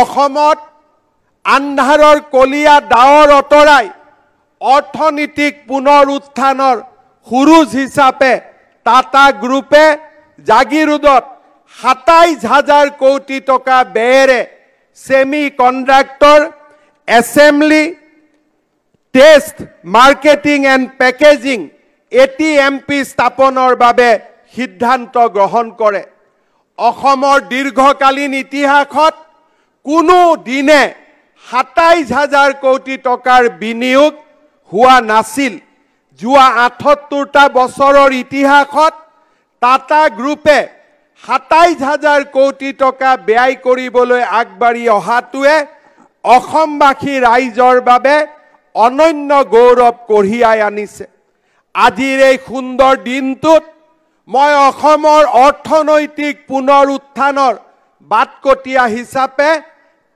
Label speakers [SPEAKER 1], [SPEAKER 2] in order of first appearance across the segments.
[SPEAKER 1] অসমত আন্ধাৰৰ কলীয়া ডাৱৰ আঁতৰাই অৰ্থনীতিক পুনৰ উত্থানৰ সুৰুজ হিচাপে টাটা গ্ৰুপে জাগিৰোডত সাতাইছ হাজাৰ কোটি টকা ব্যয়েৰে semiconductor assembly test marketing and packaging A T M P স্থাপনৰ বাবে সিদ্ধান্ত গ্ৰহণ কৰে অসমৰ দীৰ্ঘকালীন ইতিহাসত কোনো দিনে সাতাইছ হাজাৰ কোটি টকাৰ বিনিয়োগ হোৱা নাছিল যোৱা আঠসত্তৰটা বছৰৰ ইতিহাসত টাটা গ্ৰুপে সাতাইছ হাজাৰ কোটি টকা ব্যয় কৰিবলৈ আগবাঢ়ি অহাটোৱে অসমবাসী ৰাইজৰ বাবে অনন্য গৌৰৱ কঢ়িয়াই আনিছে আজিৰ এই সুন্দৰ দিনটোত মই অসমৰ অৰ্থনৈতিক পুনৰ উত্থানৰ বাটকটীয়া হিচাপে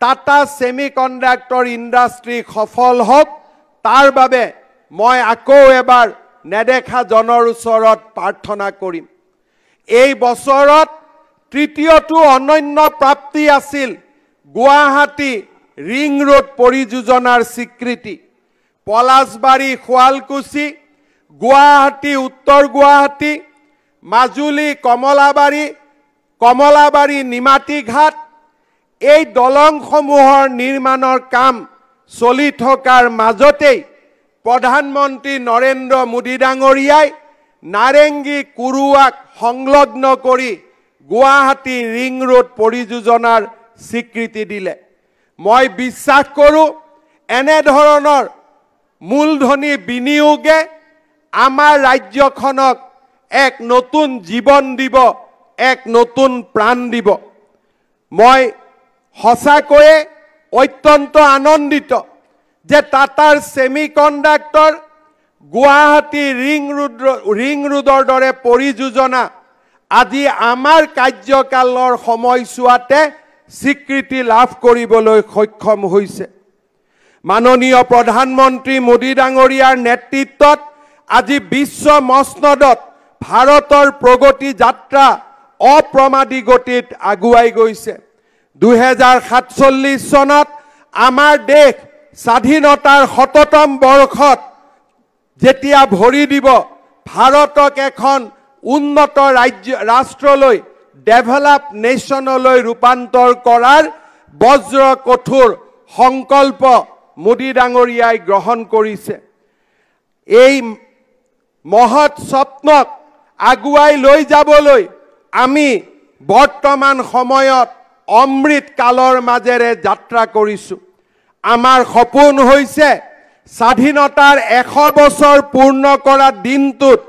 [SPEAKER 1] টাটা চেমি কণ্ডাক্টৰ ইণ্ডাষ্ট্ৰী সফল হওক তাৰ বাবে মই আকৌ এবাৰ নেদেখা জনৰ ওচৰত প্ৰাৰ্থনা কৰিম এই বছৰত তৃতীয়টো অনন্য প্ৰাপ্তি আছিল গুৱাহাটী ৰিং ৰোড পৰিযোজনাৰ স্বীকৃতি পলাচবাৰী শুৱালকুচি গুৱাহাটী উত্তৰ গুৱাহাটী মাজুলী কমলাবাৰী কমলাবাৰী নিমাতীঘাট এই দলংসমূহৰ নিৰ্মাণৰ কাম চলি থকাৰ মাজতেই প্ৰধানমন্ত্ৰী নৰেন্দ্ৰ মোদী ডাঙৰীয়াই নাৰেংগী কুৰুৱাক সংলগ্ন কৰি গুৱাহাটী ৰিং ৰোড পৰিযোজনাৰ স্বীকৃতি দিলে মই বিশ্বাস কৰোঁ এনেধৰণৰ মূলধনী বিনিয়োগে আমাৰ ৰাজ্যখনক এক নতুন জীৱন দিব এক নতুন প্ৰাণ দিব মই সঁচাকৈয়ে অত্যন্ত আনন্দিত যে টাটাৰ semiconductor Guwahati ring road ring ৰোডৰ দৰে পৰিযোজনা আজি আমাৰ কাৰ্যকালৰ সময়ছোৱাতে স্বীকৃতি লাভ কৰিবলৈ সক্ষম হৈছে মাননীয় প্ৰধানমন্ত্ৰী মোদী ডাঙৰীয়াৰ নেতৃত্বত আজি বিশ্ব মচনদত ভাৰতৰ প্ৰগতি যাত্ৰা অপ্ৰমাদী গতিত আগুৱাই গৈছে দুহেজাৰ সাতচল্লিছ চনত আমাৰ দেশ স্বাধীনতাৰ শততম বৰ্ষত যেতিয়া ভৰি দিব ভাৰতক এখন উন্নত ৰাজ্য ৰাষ্ট্ৰলৈ ডেভেলপ নেশ্যনলৈ ৰূপান্তৰ কৰাৰ বজ্ৰ কঠোৰ সংকল্প মোদী ডাঙৰীয়াই গ্ৰহণ কৰিছে এই মহৎ স্বপ্নক আগুৱাই লৈ যাবলৈ আমি বৰ্তমান সময়ত অমৃত কালৰ মাজেৰে যাত্ৰা কৰিছোঁ আমাৰ সপোন হৈছে স্বাধীনতাৰ এশ বছৰ পূৰ্ণ কৰা দিনটোত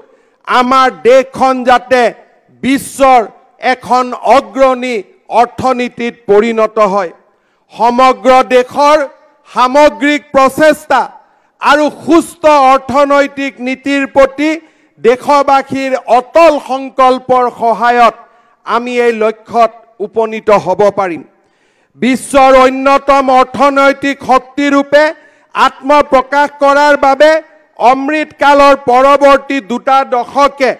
[SPEAKER 1] আমাৰ দেশখন যাতে বিশ্বৰ এখন অগ্ৰণী অৰ্থনীতিত পৰিণত হয় সমগ্ৰ দেশৰ সামগ্ৰিক প্ৰচেষ্টা আৰু সুস্থ অৰ্থনৈতিক নীতিৰ প্ৰতি দেশবাসীৰ অটল সংকল্পৰ সহায়ত আমি এই লক্ষ্যত উপনীত হ'ব পাৰিম বিশ্বৰ অন্যতম অৰ্থনৈতিক শক্তিৰূপে আত্মপ্ৰকাশ কৰাৰ বাবে অমৃত কালৰ পৰৱৰ্তী দুটা দশকে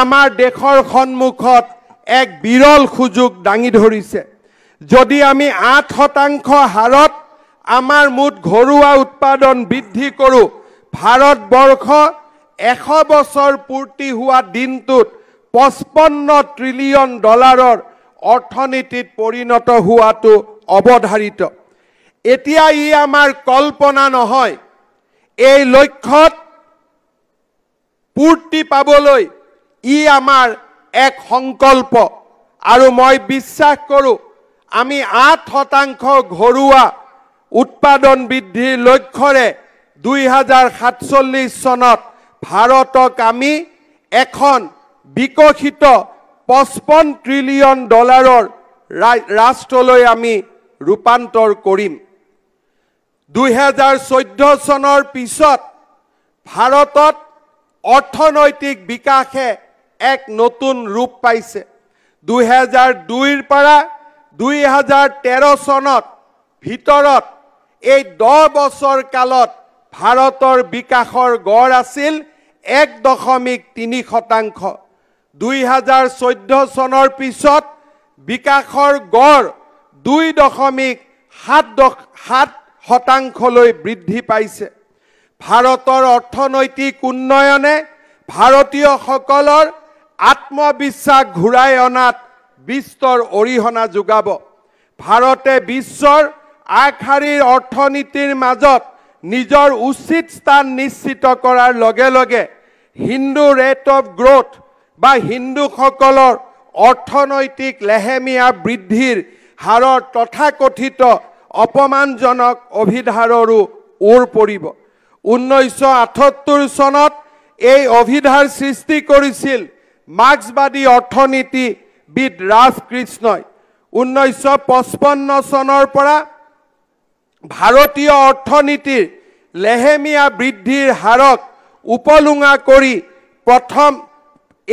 [SPEAKER 1] আমাৰ দেশৰ সন্মুখত এক বিৰল সুযোগ দাঙি ধৰিছে যদি আমি আঠ শতাংশ হাৰত আমাৰ মুঠ ঘৰুৱা উৎপাদন বৃদ্ধি কৰোঁ ভাৰতবৰ্ষ এশ বছৰ পূৰ্তি হোৱা দিনটোত পঁচপন্ন ট্ৰিলিয়ন ডলাৰৰ অৰ্থনীতিত পৰিণত হোৱাটো অৱধাৰিত এতিয়া ই আমাৰ কল্পনা নহয় এই লক্ষ্যত পূৰ্তি পাবলৈ ই আমাৰ এক সংকল্প আৰু মই বিশ্বাস কৰোঁ আমি আঠ শতাংশ ঘৰুৱা উৎপাদন বৃদ্ধিৰ লক্ষ্যৰে দুই হাজাৰ সাতচল্লিছ চনত ভাৰতক আমি এখন বিকশিত পঁচপন্ন ট্ৰিলিয়ন ডলাৰৰ ৰাষ্ট্ৰলৈ আমি ৰূপান্তৰ কৰিম দুহেজাৰ চৈধ্য চনৰ পিছত ভাৰতত অৰ্থনৈতিক বিকাশে এক নতুন ৰূপ পাইছে দুহেজাৰ দুইৰ পৰা দুই হাজাৰ তেৰ চনত ভিতৰত এই দহ বছৰ কালত ভাৰতৰ বিকাশৰ গড় আছিল এক দশমিক তিনি শতাংশ দুই হাজাৰ চৈধ্য চনৰ পিছত বিকাশৰ গড় দুই দশমিক সাত দশ সাত শতাংশলৈ বৃদ্ধি পাইছে ভাৰতৰ অৰ্থনৈতিক উন্নয়নে ভাৰতীয়সকলৰ আত্মবিশ্বাস ঘূৰাই অনাত বিস্তৰ অৰিহণা যোগাব ভাৰতে বিশ্বৰ আগশাৰীৰ অৰ্থনীতিৰ মাজত নিজৰ উচিত স্থান নিশ্চিত কৰাৰ লগে লগে হিন্দু ৰেট অৱ গ্ৰ'থ বা হিন্দুসকলৰ অৰ্থনৈতিক লেহেমীয়া বৃদ্ধিৰ হাৰৰ তথাকথিত অপমানজনক অভিধাৰৰো ওৰ পৰিব ঊনৈছশ আঠসত্তৰ চনত এই অভিধাৰ সৃষ্টি কৰিছিল মাৰ্ক্সবাদী অৰ্থনীতিবিদ ৰাজকৃষ্ণই ঊনৈছশ পঁচপন্ন চনৰ পৰা ভাৰতীয় অৰ্থনীতিৰ লেহেমীয়া বৃদ্ধিৰ হাৰক উপলুঙা কৰি প্ৰথম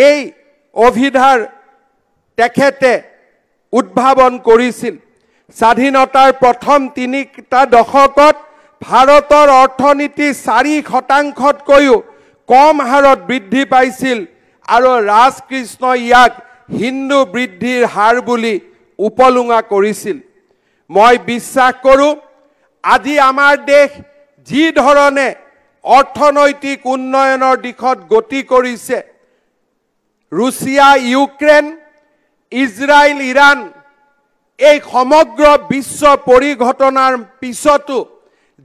[SPEAKER 1] এই অভিধাৰ তেখেতে উদ্ভাৱন কৰিছিল স্বাধীনতাৰ প্ৰথম তিনিটা দশকত ভাৰতৰ অৰ্থনীতি চাৰি শতাংশতকৈও কম হাৰত বৃদ্ধি পাইছিল আৰু ৰাজকৃষ্ণই ইয়াক হিন্দু বৃদ্ধিৰ হাৰ বুলি উপলুঙা কৰিছিল মই বিশ্বাস কৰোঁ আজি আমাৰ দেশ যিধৰণে অৰ্থনৈতিক উন্নয়নৰ দিশত গতি কৰিছে ৰুছিয়া ইউক্ৰেইন ইজৰাইল ইৰাণ এই সমগ্ৰ বিশ্ব পৰিঘটনাৰ পিছতো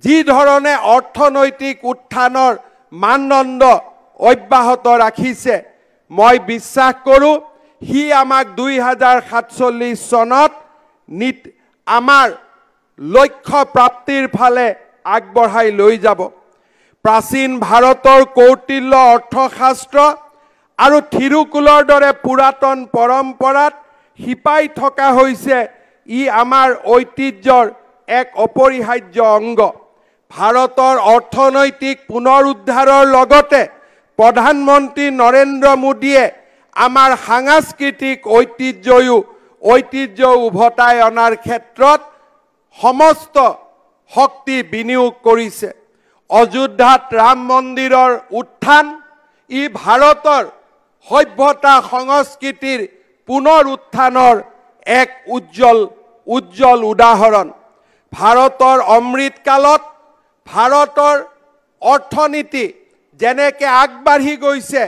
[SPEAKER 1] যি ধৰণে অৰ্থনৈতিক উত্থানৰ মানদণ্ড অব্যাহত ৰাখিছে মই বিশ্বাস কৰোঁ সি আমাক দুই হাজাৰ সাতচল্লিছ চনত নীত আমাৰ লক্ষ্য প্ৰাপ্তিৰ ফালে আগবঢ়াই লৈ যাব প্ৰাচীন ভাৰতৰ কৌটিল্য অৰ্থশাস্ত্ৰ আৰু থিৰুকুলৰ দৰে পুৰাতন পৰম্পৰাত শিপাই থকা হৈছে ই আমাৰ ঐতিহ্যৰ এক অপৰিহাৰ্য অংগ ভাৰতৰ অৰ্থনৈতিক পুনৰ উদ্ধাৰৰ লগতে প্ৰধানমন্ত্ৰী নৰেন্দ্ৰ মোদীয়ে আমাৰ সাংস্কৃতিক ঐতিহ্যও ঐতিহ্য উভতাই অনাৰ ক্ষেত্ৰত সমস্ত শক্তি বিনিয়োগ কৰিছে অযোধ্যাত ৰাম মন্দিৰৰ উত্থান ই ভাৰতৰ সভ্যতা সংস্কৃতিৰ পুনৰ উত্থানৰ এক উজ্জ্বল উজ্জ্বল উদাহৰণ ভাৰতৰ অমৃত কালত ভাৰতৰ অৰ্থনীতি যেনেকৈ আগবাঢ়ি গৈছে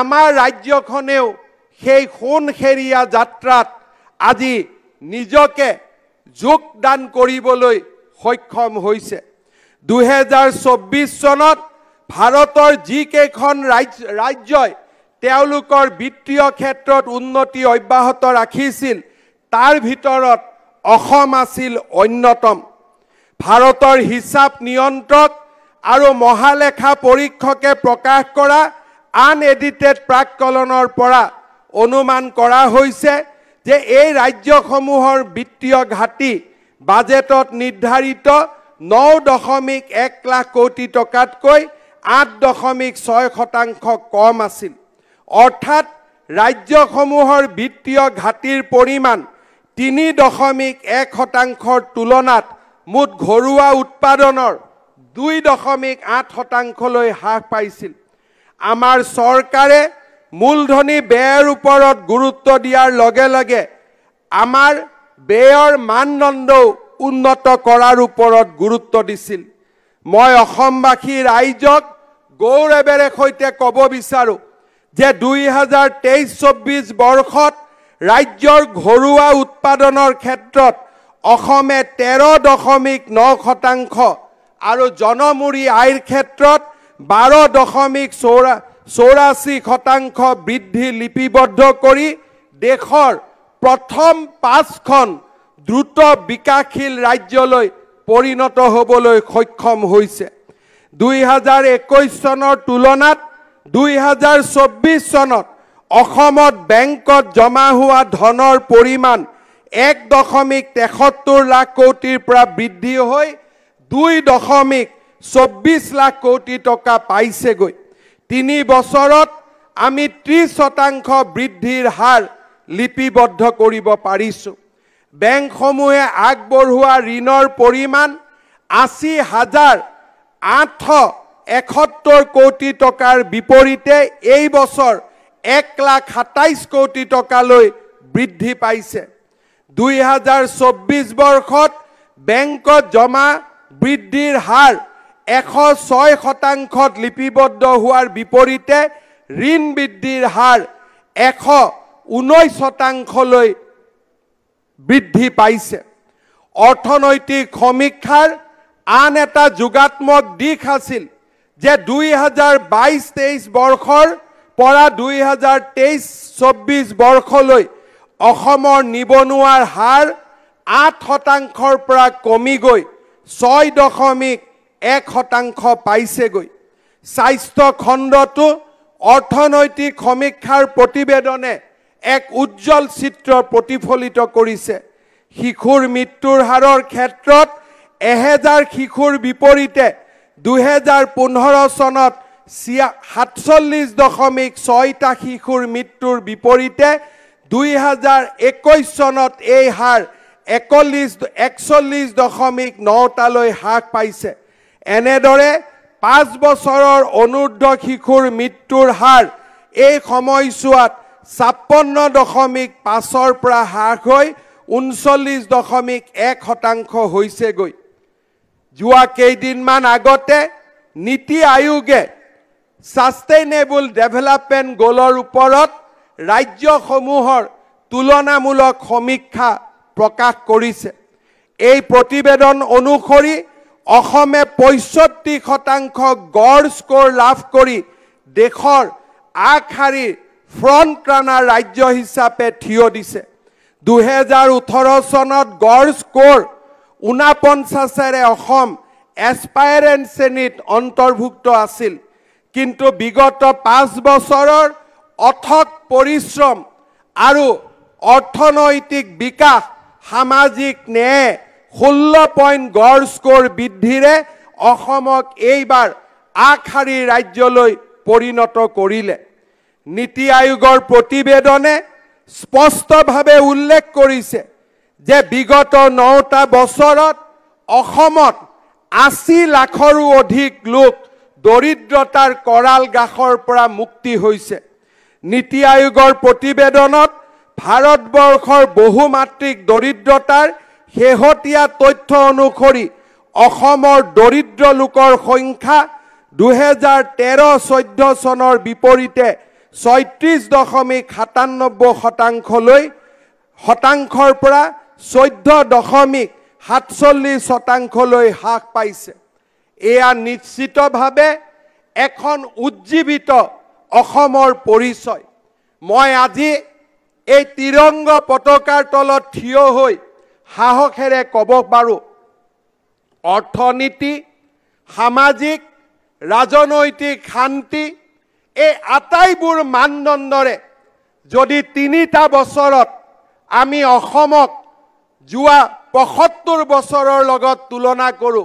[SPEAKER 1] আমাৰ ৰাজ্যখনেও সেই সোণসেৰীয়া যাত্ৰাত আজি নিজকে যোগদান কৰিবলৈ সক্ষম হৈছে দুহেজাৰ চৌব্বিছ চনত ভাৰতৰ যিকেইখন ৰাজ্যই তেওঁলোকৰ বিত্তীয় ক্ষেত্ৰত উন্নতি অব্যাহত ৰাখিছিল তাৰ ভিতৰত অসম আছিল অন্যতম ভাৰতৰ হিচাপ নিয়ন্ত্ৰক আৰু মহালেখা পৰীক্ষকে প্ৰকাশ কৰা আন এডিটেড প্ৰাককলনৰ পৰা অনুমান কৰা হৈছে যে এই ৰাজ্যসমূহৰ বিত্তীয় ঘাটি বাজেটত নিৰ্ধাৰিত ন দশমিক এক লাখ কোটি টকাতকৈ আঠ দশমিক ছয় শতাংশ কম আছিল অৰ্থাৎ ৰাজ্যসমূহৰ বিত্তীয় ঘাটিৰ পৰিমাণ তিনি দশমিক এক শতাংশৰ তুলনাত মুঠ ঘৰুৱা উৎপাদনৰ দুই দশমিক আঠ শতাংশলৈ হ্ৰাস পাইছিল আমাৰ চৰকাৰে মূলধনী ব্যয়ৰ ওপৰত গুৰুত্ব দিয়াৰ লগে লগে আমাৰ ব্যয়ৰ মানদণ্ডও উন্নত কৰাৰ ওপৰত গুৰুত্ব দিছিল মই অসমবাসী ৰাইজক গৌৰৱেৰে সৈতে ক'ব বিচাৰোঁ যে দুই হাজাৰ তেইছ চৌব্বিছ বৰ্ষত ৰাজ্যৰ ঘৰুৱা উৎপাদনৰ ক্ষেত্ৰত অসমে তেৰ দশমিক ন শতাংশ আৰু জনমুৰি আয়ৰ ক্ষেত্ৰত বাৰ দশমিক চৌৰা চৌৰাশী শতাংশ বৃদ্ধি লিপিবদ্ধ কৰি দেশৰ প্ৰথম পাঁচখন দ্ৰুত বিকাশশীল ৰাজ্যলৈ পৰিণত হ'বলৈ সক্ষম হৈছে দুই হাজাৰ একৈছ চনৰ তুলনাত দুহেজাৰ চৌব্বিছ চনত অসমত বেংকত জমা হোৱা ধনৰ পৰিমাণ এক দশমিক তেসত্তৰ লাখ কোটিৰ পৰা বৃদ্ধি হৈ দুই দশমিক চৌব্বিছ লাখ কোটি টকা পাইছেগৈ তিনি বছৰত আমি ত্ৰিছ শতাংশ বৃদ্ধিৰ হাৰ লিপিবদ্ধ কৰিব পাৰিছোঁ বেংকসমূহে আগবঢ়োৱা ঋণৰ পৰিমাণ আশী হাজাৰ আঠশ এসত্তৰ কোটি টকাৰ বিপৰীতে এই বছৰ এক লাখ সাতাইছ কোটি টকালৈ বৃদ্ধি পাইছে দুই হাজাৰ চৌব্বিছ বৰ্ষত বেংকত জমা বৃদ্ধিৰ হাৰ এশ ছয় শতাংশত লিপিবদ্ধ হোৱাৰ বিপৰীতে ঋণ বৃদ্ধিৰ হাৰ এশ ঊনৈছ শতাংশলৈ বৃদ্ধি পাইছে অৰ্থনৈতিক সমীক্ষাৰ আন এটা যোগাত্মক দিশ আছিল যে দুই হাজাৰ বাইছ তেইছ বৰ্ষৰ পৰা দুই হাজাৰ তেইছ চৌব্বিছ বৰ্ষলৈ অসমৰ নিবনুৱাৰ হাৰ আঠ শতাংশৰ পৰা কমি গৈ ছয় দশমিক এক শতাংশ পাইছেগৈ স্বাস্থ্য খণ্ডটো অৰ্থনৈতিক সমীক্ষাৰ প্ৰতিবেদনে এক উজ্জ্বল চিত্ৰ প্ৰতিফলিত কৰিছে শিশুৰ মৃত্যুৰ হাৰৰ ক্ষেত্ৰত এহেজাৰ শিশুৰ বিপৰীতে দুহেজাৰ পোন্ধৰ চনত সাতচল্লিছ দশমিক ছয়টা শিশুৰ মৃত্যুৰ বিপৰীতে দুই হাজাৰ একৈছ চনত এই হাৰ একচল্লিছ একচল্লিছ দশমিক নটালৈ হ্ৰাস পাইছে এনেদৰে পাঁচ বছৰৰ অনুৰ্ধ শিশুৰ মৃত্যুৰ হাৰ এই সময়ছোৱাত ছাপন্ন দশমিক পাঁচৰ পৰা হ্ৰাস হৈ ঊনচল্লিছ দশমিক এক শতাংশ হৈছেগৈ যোৱা কেইদিনমান আগতে নীতি আয়োগে ছাষ্টেইনেবল ডেভেলপমেণ্ট গ'লৰ ওপৰত ৰাজ্যসমূহৰ তুলনামূলক সমীক্ষা প্ৰকাশ কৰিছে এই প্ৰতিবেদন অনুসৰি অসমে পঁয়ষষ্ঠি শতাংশ গড় স্ক'ৰ লাভ কৰি দেশৰ আগশাৰীৰ ফ্ৰণ্ট ৰাণাৰ ৰাজ্য হিচাপে থিয় দিছে দুহেজাৰ ওঠৰ চনত গড় স্ক'ৰ ঊনপঞ্চাশেৰে অসম এছপাইৰেণ্ট শ্ৰেণীত অন্তৰ্ভুক্ত আছিল কিন্তু বিগত পাঁচ বছৰৰ অথক পৰিশ্ৰম আৰু অৰ্থনৈতিক বিকাশ সামাজিক ন্যায় ষোল্ল পইণ্ট গড় স্কোৰ বৃদ্ধিৰে অসমক এইবাৰ আগশাৰী ৰাজ্যলৈ পৰিণত কৰিলে নীতি আয়োগৰ প্ৰতিবেদনে স্পষ্টভাৱে উল্লেখ কৰিছে যে বিগত নটা বছৰত অসমত আশী লাখৰো অধিক লোক দৰিদ্ৰতাৰ কৰাল গাসৰ পৰা মুক্তি হৈছে নীতি আয়োগৰ প্ৰতিবেদনত ভাৰতবৰ্ষৰ বহুমাত্ৰিক দৰিদ্ৰতাৰ শেহতীয়া তথ্য অনুসৰি অসমৰ দৰিদ্ৰ লোকৰ সংখ্যা দুহেজাৰ তেৰ চৈধ্য চনৰ বিপৰীতে ছয়ত্ৰিছ দশমিক সাতান্নব্বৈ শতাংশলৈ শতাংশৰ পৰা চৈধ্য দশমিক সাতচল্লিছ শতাংশলৈ হ্ৰাস পাইছে এয়া নিশ্চিতভাৱে এখন উজ্জীৱিত অসমৰ পৰিচয় মই আজি এই তিৰংগ পতাকাৰ তলত থিয় হৈ সাহসেৰে ক'ব পাৰোঁ অৰ্থনীতি সামাজিক ৰাজনৈতিক শান্তি এই আটাইবোৰ মানদণ্ডৰে যদি তিনিটা বছৰত আমি অসমক যোৱা পঁয়সত্তৰ বছৰৰ লগত তুলনা কৰোঁ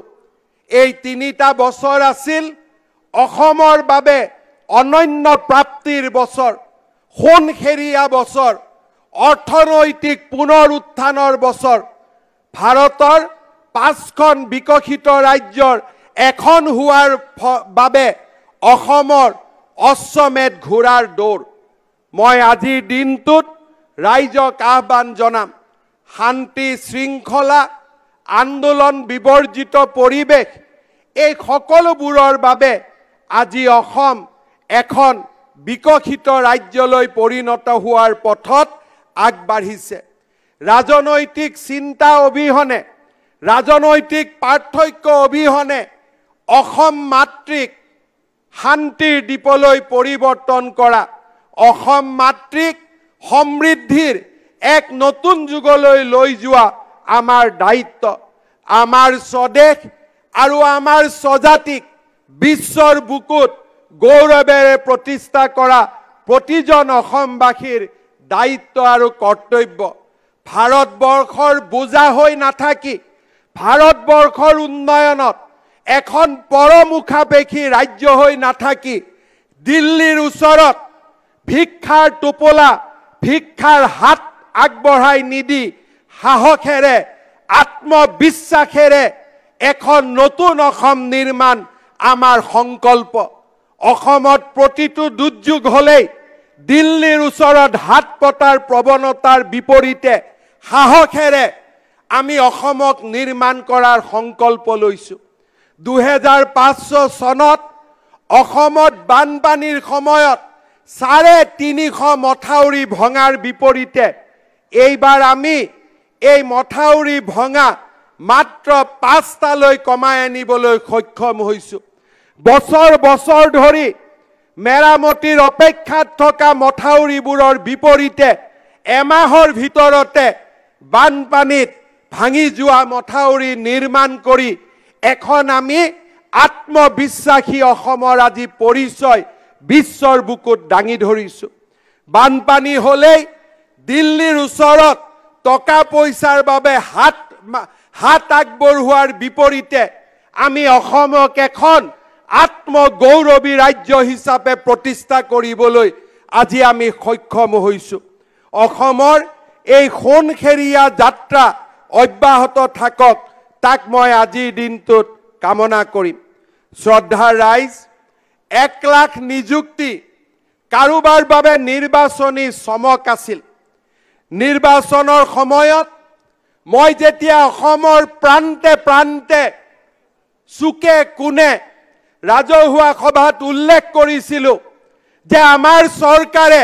[SPEAKER 1] এই তিনিটা বছৰ আছিল অসমৰ বাবে অনন্য প্ৰাপ্তিৰ বছৰ সোণসেৰীয়া বছৰ অৰ্থনৈতিক পুনৰ উত্থানৰ বছৰ ভাৰতৰ পাঁচখন বিকশিত ৰাজ্যৰ এখন হোৱাৰ বাবে অসমৰ অশ্বমেধ ঘোঁৰাৰ দৌৰ মই আজিৰ দিনটোত ৰাইজক আহ্বান জনাম শান্তি শৃংখলা আন্দোলন বিবৰ্জিত পৰিৱেশ এই সকলোবোৰৰ বাবে আজি অসম এখন বিকশিত ৰাজ্যলৈ পৰিণত হোৱাৰ পথত আগবাঢ়িছে ৰাজনৈতিক চিন্তা অবিহনে ৰাজনৈতিক পাৰ্থক্য অবিহনে অসম মাতৃক শান্তিৰ দ্বীপলৈ পৰিৱৰ্তন কৰা অসম মাতৃক সমৃদ্ধিৰ এক নতুন যুগলৈ লৈ যোৱা আমাৰ দায়িত্ব আমাৰ স্বদেশ আৰু আমাৰ স্বজাতিক বিশ্বৰ বুকুত গৌৰৱেৰে প্ৰতিষ্ঠা কৰা প্ৰতিজন অসমবাসীৰ দায়িত্ব আৰু কৰ্তব্য ভাৰতবৰ্ষৰ বোজা হৈ নাথাকি ভাৰতবৰ্ষৰ উন্নয়নত এখন পৰমুখাপেক্ষী ৰাজ্য হৈ নাথাকি দিল্লীৰ ওচৰত ভিক্ষাৰ টোপোলা ভিক্ষাৰ হাত আগবঢ়াই নিদি সাহসেৰে আত্মবিশ্বাসেৰে এখন নতুন অসম নিৰ্মাণ আমাৰ সংকল্প অসমত প্ৰতিটো দুৰ্যোগ হ'লেই দিল্লীৰ ওচৰত হাত পতাৰ প্ৰৱণতাৰ বিপৰীতে সাহসেৰে আমি অসমক নিৰ্মাণ কৰাৰ সংকল্প লৈছোঁ দুহেজাৰ পাঁচশ চনত অসমত বানপানীৰ সময়ত চাৰে তিনিশ মথাউৰি ভঙাৰ বিপৰীতে এইবাৰ আমি এই মথাউৰি ভঙা মাত্ৰ পাঁচটালৈ কমাই আনিবলৈ সক্ষম হৈছোঁ বছৰ বছৰ ধৰি মেৰামতিৰ অপেক্ষাত থকা মথাউৰিবোৰৰ বিপৰীতে এমাহৰ ভিতৰতে বানপানীত ভাঙি যোৱা মথাউৰি নিৰ্মাণ কৰি এখন আমি আত্মবিশ্বাসী অসমৰ আজি পৰিচয় বিশ্বৰ বুকুত দাঙি ধৰিছোঁ বানপানী হ'লেই দিল্লীৰ ওচৰত টকা পইচাৰ বাবে হাত হাত আগবঢ়োৱাৰ বিপৰীতে আমি অসমক এখন আত্মগৌৰৱী ৰাজ্য হিচাপে প্ৰতিষ্ঠা কৰিবলৈ আজি আমি সক্ষম হৈছোঁ অসমৰ এই সোণসেৰীয়া যাত্ৰা অব্যাহত থাকক তাক মই আজিৰ দিনটোত কামনা কৰিম শ্ৰদ্ধা ৰাইজ এক লাখ নিযুক্তি কাৰোবাৰ বাবে নিৰ্বাচনী চমক আছিল নিৰ্বাচনৰ সময়ত মই যেতিয়া অসমৰ প্ৰান্তে প্ৰান্তে চুকে কোণে ৰাজহুৱা সভাত উল্লেখ কৰিছিলোঁ যে আমাৰ চৰকাৰে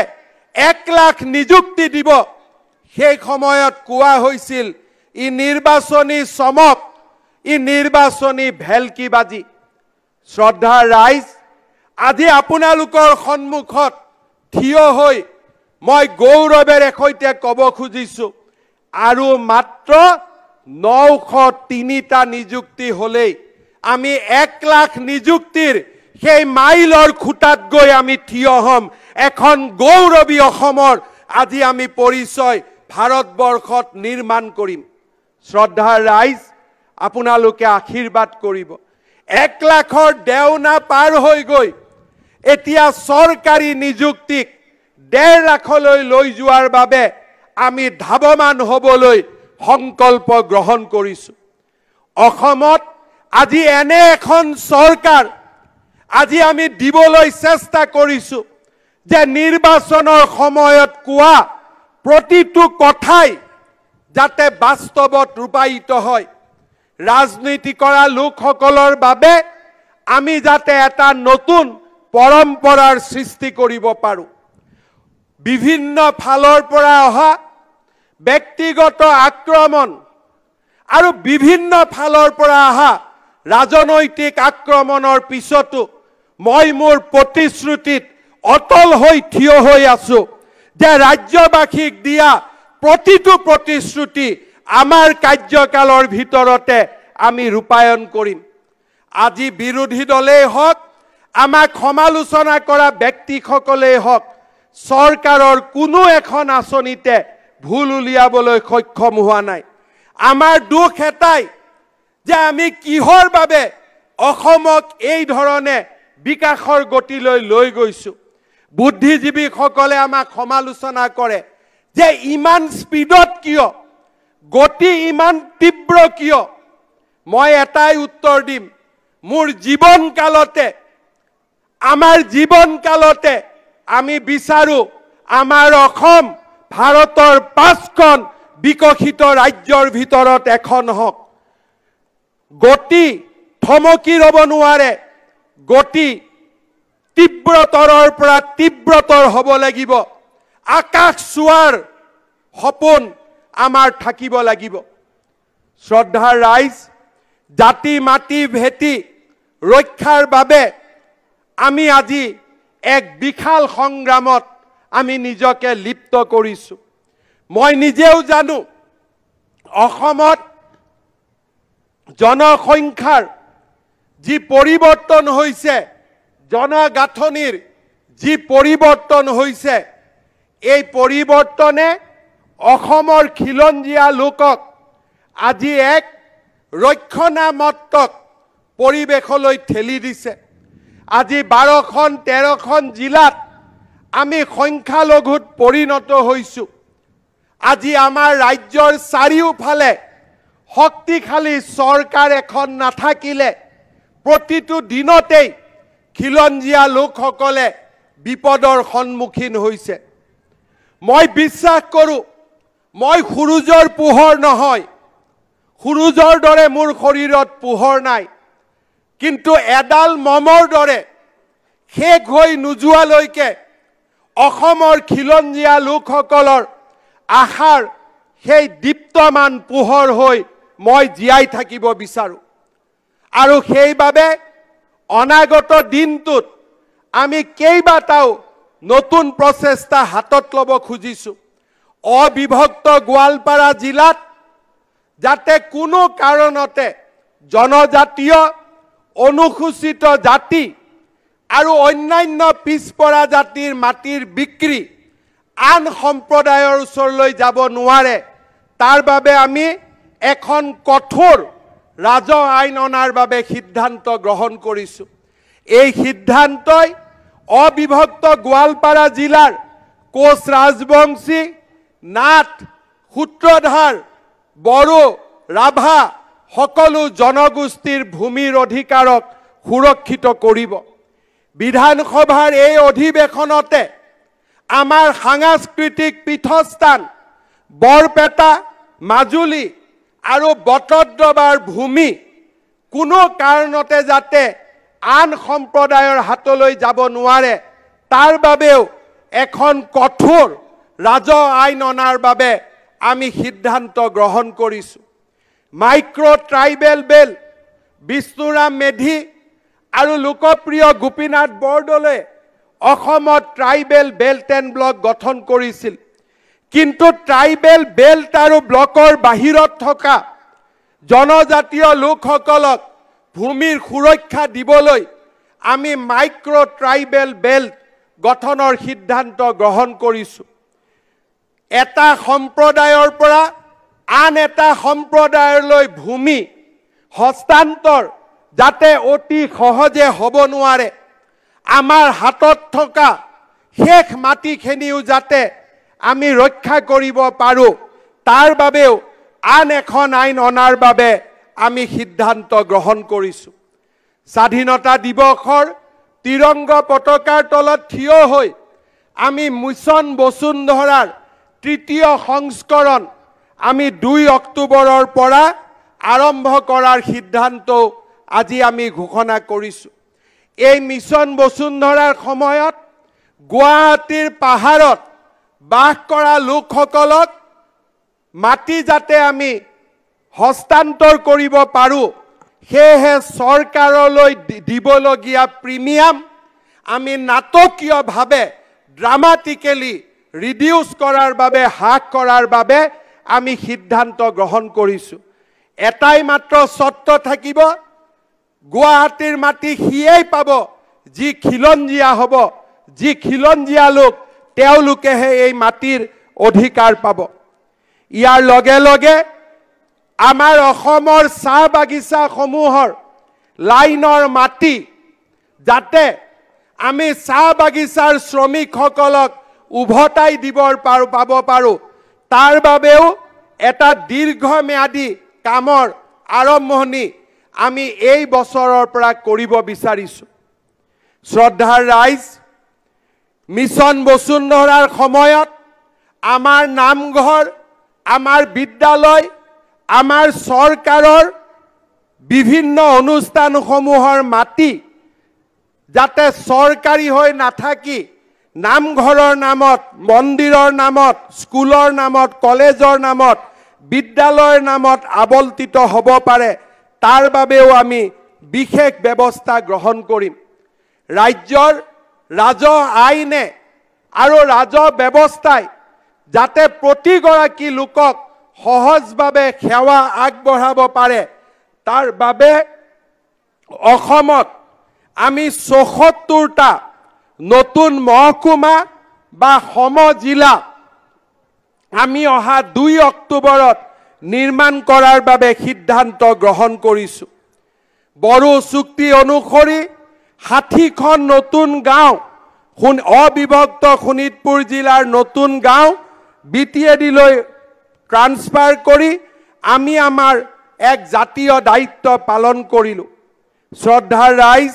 [SPEAKER 1] এক লাখ নিযুক্তি দিব সেই সময়ত কোৱা হৈছিল ই নিৰ্বাচনী চমক ই নিৰ্বাচনী ভেলকি বাজি শ্ৰদ্ধাৰ ৰাইজ আজি আপোনালোকৰ সন্মুখত থিয় হৈ মই গৌৰৱেৰে সৈতে ক'ব খুজিছোঁ আৰু মাত্ৰ নশ তিনিটা নিযুক্তি হ'লেই আমি এক লাখ নিযুক্তিৰ সেই মাইলৰ খুটাত গৈ আমি থিয় হ'ম এখন গৌৰৱী অসমৰ আজি আমি পৰিচয় ভাৰতবৰ্ষত নিৰ্মাণ কৰিম শ্ৰদ্ধাৰ ৰাইজ আপোনালোকে আশীৰ্বাদ কৰিব এক লাখৰ দেওনা পাৰ হৈ গৈ এতিয়া চৰকাৰী নিযুক্তিক ডেৰ লাখলৈ লৈ যোৱাৰ বাবে আমি ধাৱমান হ'বলৈ সংকল্প গ্ৰহণ কৰিছোঁ অসমত আজি এনে এখন চৰকাৰ আজি আমি দিবলৈ চেষ্টা কৰিছোঁ যে নিৰ্বাচনৰ সময়ত কোৱা প্ৰতিটো কথাই যাতে বাস্তৱত ৰূপায়িত হয় ৰাজনীতি কৰা লোকসকলৰ বাবে আমি যাতে এটা নতুন পৰম্পৰাৰ সৃষ্টি কৰিব পাৰোঁ বিভিন্ন ফালৰ পৰা অহা ব্যক্তিগত আক্ৰমণ আৰু বিভিন্ন ফালৰ পৰা অহা ৰাজনৈতিক আক্ৰমণৰ পিছতো মই মোৰ প্ৰতিশ্ৰুতিত অটল হৈ থিয় হৈ আছোঁ যে ৰাজ্যবাসীক দিয়া প্ৰতিটো প্ৰতিশ্ৰুতি আমাৰ কাৰ্যকালৰ ভিতৰতে আমি ৰূপায়ণ কৰিম আজি বিৰোধী দলেই হওক আমাক সমালোচনা কৰা ব্যক্তিসকলেই হওক চৰকাৰৰ কোনো এখন আঁচনিতে ভুল উলিয়াবলৈ সক্ষম হোৱা নাই আমাৰ দুখ এটাই যে আমি কিহৰ বাবে অসমক এইধৰণে বিকাশৰ গতিলৈ লৈ গৈছোঁ বুদ্ধিজীৱীসকলে আমাক সমালোচনা কৰে যে ইমান স্পীডত কিয় গতি ইমান তীব্ৰ কিয় মই এটাই উত্তৰ দিম মোৰ জীৱনকালতে আমাৰ জীৱনকালতে আমি বিচাৰোঁ আমাৰ অসম ভাৰতৰ পাঁচখন বিকশিত ৰাজ্যৰ ভিতৰত এখন হওক গতি থমকি ৰ'ব নোৱাৰে গতি তীব্ৰতৰৰ পৰা তীব্ৰতৰ হ'ব লাগিব আকাশ চোৱাৰ সপোন আমাৰ থাকিব লাগিব শ্ৰদ্ধাৰ ৰাইজ জাতি মাটি ভেটি ৰক্ষাৰ বাবে আমি আজি এক বিশাল সংগ্ৰামত আমি নিজকে লিপ্ত কৰিছোঁ মই নিজেও জানো অসমত জনসংখ্যাৰ যি পৰিৱৰ্তন হৈছে জনগাঁথনিৰ যি পৰিৱৰ্তন হৈছে এই পৰিৱৰ্তনে অসমৰ খিলঞ্জীয়া লোকক আজি এক ৰক্ষণামত্বক পৰিৱেশলৈ ঠেলি দিছে আজি বাৰখন তেৰখন জিলাত আমি সংখ্যালঘুত পৰিণত হৈছোঁ আজি আমাৰ ৰাজ্যৰ চাৰিওফালে শক্তিশালী চৰকাৰ এখন নাথাকিলে প্ৰতিটো দিনতেই খিলঞ্জীয়া লোকসকলে বিপদৰ সন্মুখীন হৈছে মই বিশ্বাস কৰোঁ মই সুৰুজৰ পোহৰ নহয় সুৰুজৰ দৰে মোৰ শৰীৰত পোহৰ নাই কিন্তু এডাল মমৰ দৰে শেষ হৈ নোযোৱালৈকে অসমৰ খিলঞ্জীয়া লোকসকলৰ আশাৰ সেই দীপ্তমান পোহৰ হৈ মই জীয়াই থাকিব বিচাৰোঁ আৰু সেইবাবে অনাগত দিনটোত আমি কেইবাটাও নতুন প্ৰচেষ্টা হাতত ল'ব খুজিছোঁ অবিভক্ত গোৱালপাৰা জিলাত যাতে কোনো কাৰণতে জনজাতীয় অনুসূচিত জাতি আৰু অন্যান্য পিছপৰা জাতিৰ মাটিৰ বিক্ৰী আন সম্প্ৰদায়ৰ ওচৰলৈ যাব নোৱাৰে তাৰ বাবে আমি এখন কঠোৰ ৰাজহ আইন অনাৰ বাবে সিদ্ধান্ত গ্ৰহণ কৰিছোঁ এই সিদ্ধান্তই অবিভক্ত গোৱালপাৰা জিলাৰ কোচ ৰাজবংশী নাথ সূত্ৰধাৰ বড়ো ৰাভা সকলো জনগোষ্ঠীৰ ভূমিৰ অধিকাৰক সুৰক্ষিত কৰিব বিধানসভাৰ এই অধিৱেশনতে আমাৰ সাংস্কৃতিক পীঠস্থান বৰপেটা মাজুলী আৰু বটদ্ৰবাৰ ভূমি কোনো কাৰণতে যাতে আন সম্প্ৰদায়ৰ হাতলৈ যাব নোৱাৰে তাৰ বাবেও এখন কঠোৰ ৰাজহ আইন অনাৰ বাবে আমি সিদ্ধান্ত গ্ৰহণ কৰিছোঁ মাইক্ৰ' ট্ৰাইবেল বেল বিষ্ণুৰাম মেধি আৰু লোকপ্ৰিয় গোপীনাথ বৰদলৈ অসমত ট্ৰাইবেল বেল্ট এণ্ড ব্লক গঠন কৰিছিল কিন্তু ট্ৰাইবেল বেল্ট আৰু ব্লকৰ বাহিৰত থকা জনজাতীয় লোকসকলক ভূমিৰ সুৰক্ষা দিবলৈ আমি মাইক্ৰ' ট্ৰাইবেল বেল্ট গঠনৰ সিদ্ধান্ত গ্ৰহণ কৰিছোঁ এটা সম্প্ৰদায়ৰ পৰা আন এটা সম্প্ৰদায়লৈ ভূমি হস্তান্তৰ যাতে অতি সহজে হ'ব নোৱাৰে আমাৰ হাতত থকা শেষ মাটিখিনিও যাতে আমি ৰক্ষা কৰিব পাৰোঁ তাৰ বাবেও আন এখন আইন অনাৰ বাবে আমি সিদ্ধান্ত গ্ৰহণ কৰিছোঁ স্বাধীনতা দিৱসৰ তিৰংগ পতাকাৰ তলত থিয় হৈ আমি মুছন বসুন্ধৰাৰ তৃতীয় সংস্কৰণ আমি দুই অক্টোবৰৰ পৰা আৰম্ভ কৰাৰ সিদ্ধান্ত আজি আমি ঘোষণা কৰিছোঁ এই মিছন বসুন্ধৰাৰ সময়ত গুৱাহাটীৰ পাহাৰত বাস কৰা লোকসকলক মাটি যাতে আমি হস্তান্তৰ কৰিব পাৰোঁ সেয়েহে চৰকাৰলৈ দিবলগীয়া প্ৰিমিয়াম আমি নাটকীয়ভাৱে ড্ৰামাটিকেলি ৰিডিউচ কৰাৰ বাবে হ্ৰাস কৰাৰ বাবে আমি সিদ্ধান্ত গ্ৰহণ কৰিছোঁ এটাই মাত্ৰ স্বত্ব থাকিব গুৱাহাটীৰ মাটি সিয়েই পাব যি খিলঞ্জীয়া হ'ব যি খিলঞ্জীয়া লোক তেওঁলোকেহে এই মাটিৰ অধিকাৰ পাব ইয়াৰ লগে লগে আমাৰ অসমৰ চাহ বাগিচাসমূহৰ লাইনৰ মাটি যাতে আমি চাহ বাগিচাৰ শ্ৰমিকসকলক উভতাই দিব পাৰোঁ পাব পাৰোঁ তাৰ বাবেও এটা দীৰ্ঘম্যাদী কামৰ আৰম্ভণি আমি এই বছৰৰ পৰা কৰিব বিচাৰিছোঁ শ্ৰদ্ধাৰ ৰাইজ মিছন বসুন্ধৰাৰ সময়ত আমাৰ নামঘৰ আমাৰ বিদ্যালয় আমাৰ চৰকাৰৰ বিভিন্ন অনুষ্ঠানসমূহৰ মাটি যাতে চৰকাৰী হৈ নাথাকি নামঘৰৰ নামত মন্দিৰৰ নামত স্কুলৰ নামত কলেজৰ নামত বিদ্যালয়ৰ নামত আৱল্পিত হ'ব পাৰে তাৰ বাবেও আমি বিশেষ ব্যৱস্থা গ্ৰহণ কৰিম ৰাজ্যৰ ৰাজ আইনে আৰু ৰাজ ব্যৱস্থাই যাতে প্ৰতিগৰাকী লোকক সহজভাৱে সেৱা আগবঢ়াব পাৰে তাৰ বাবে অসমত আমি ছসত্তৰটা নতুন মহকুমা বা সম জিলা আমি অহা দুই অক্টোবৰত নিৰ্মাণ কৰাৰ বাবে সিদ্ধান্ত গ্ৰহণ কৰিছোঁ বড়ো চুক্তি অনুসৰি ষাঠিখন নতুন গাঁও অবিভক্ত শোণিতপুৰ জিলাৰ নতুন গাঁও বি টি এ ডিলৈ ট্ৰান্সফাৰ কৰি আমি আমাৰ এক জাতীয় দায়িত্ব পালন কৰিলোঁ শ্ৰদ্ধাৰ ৰাইজ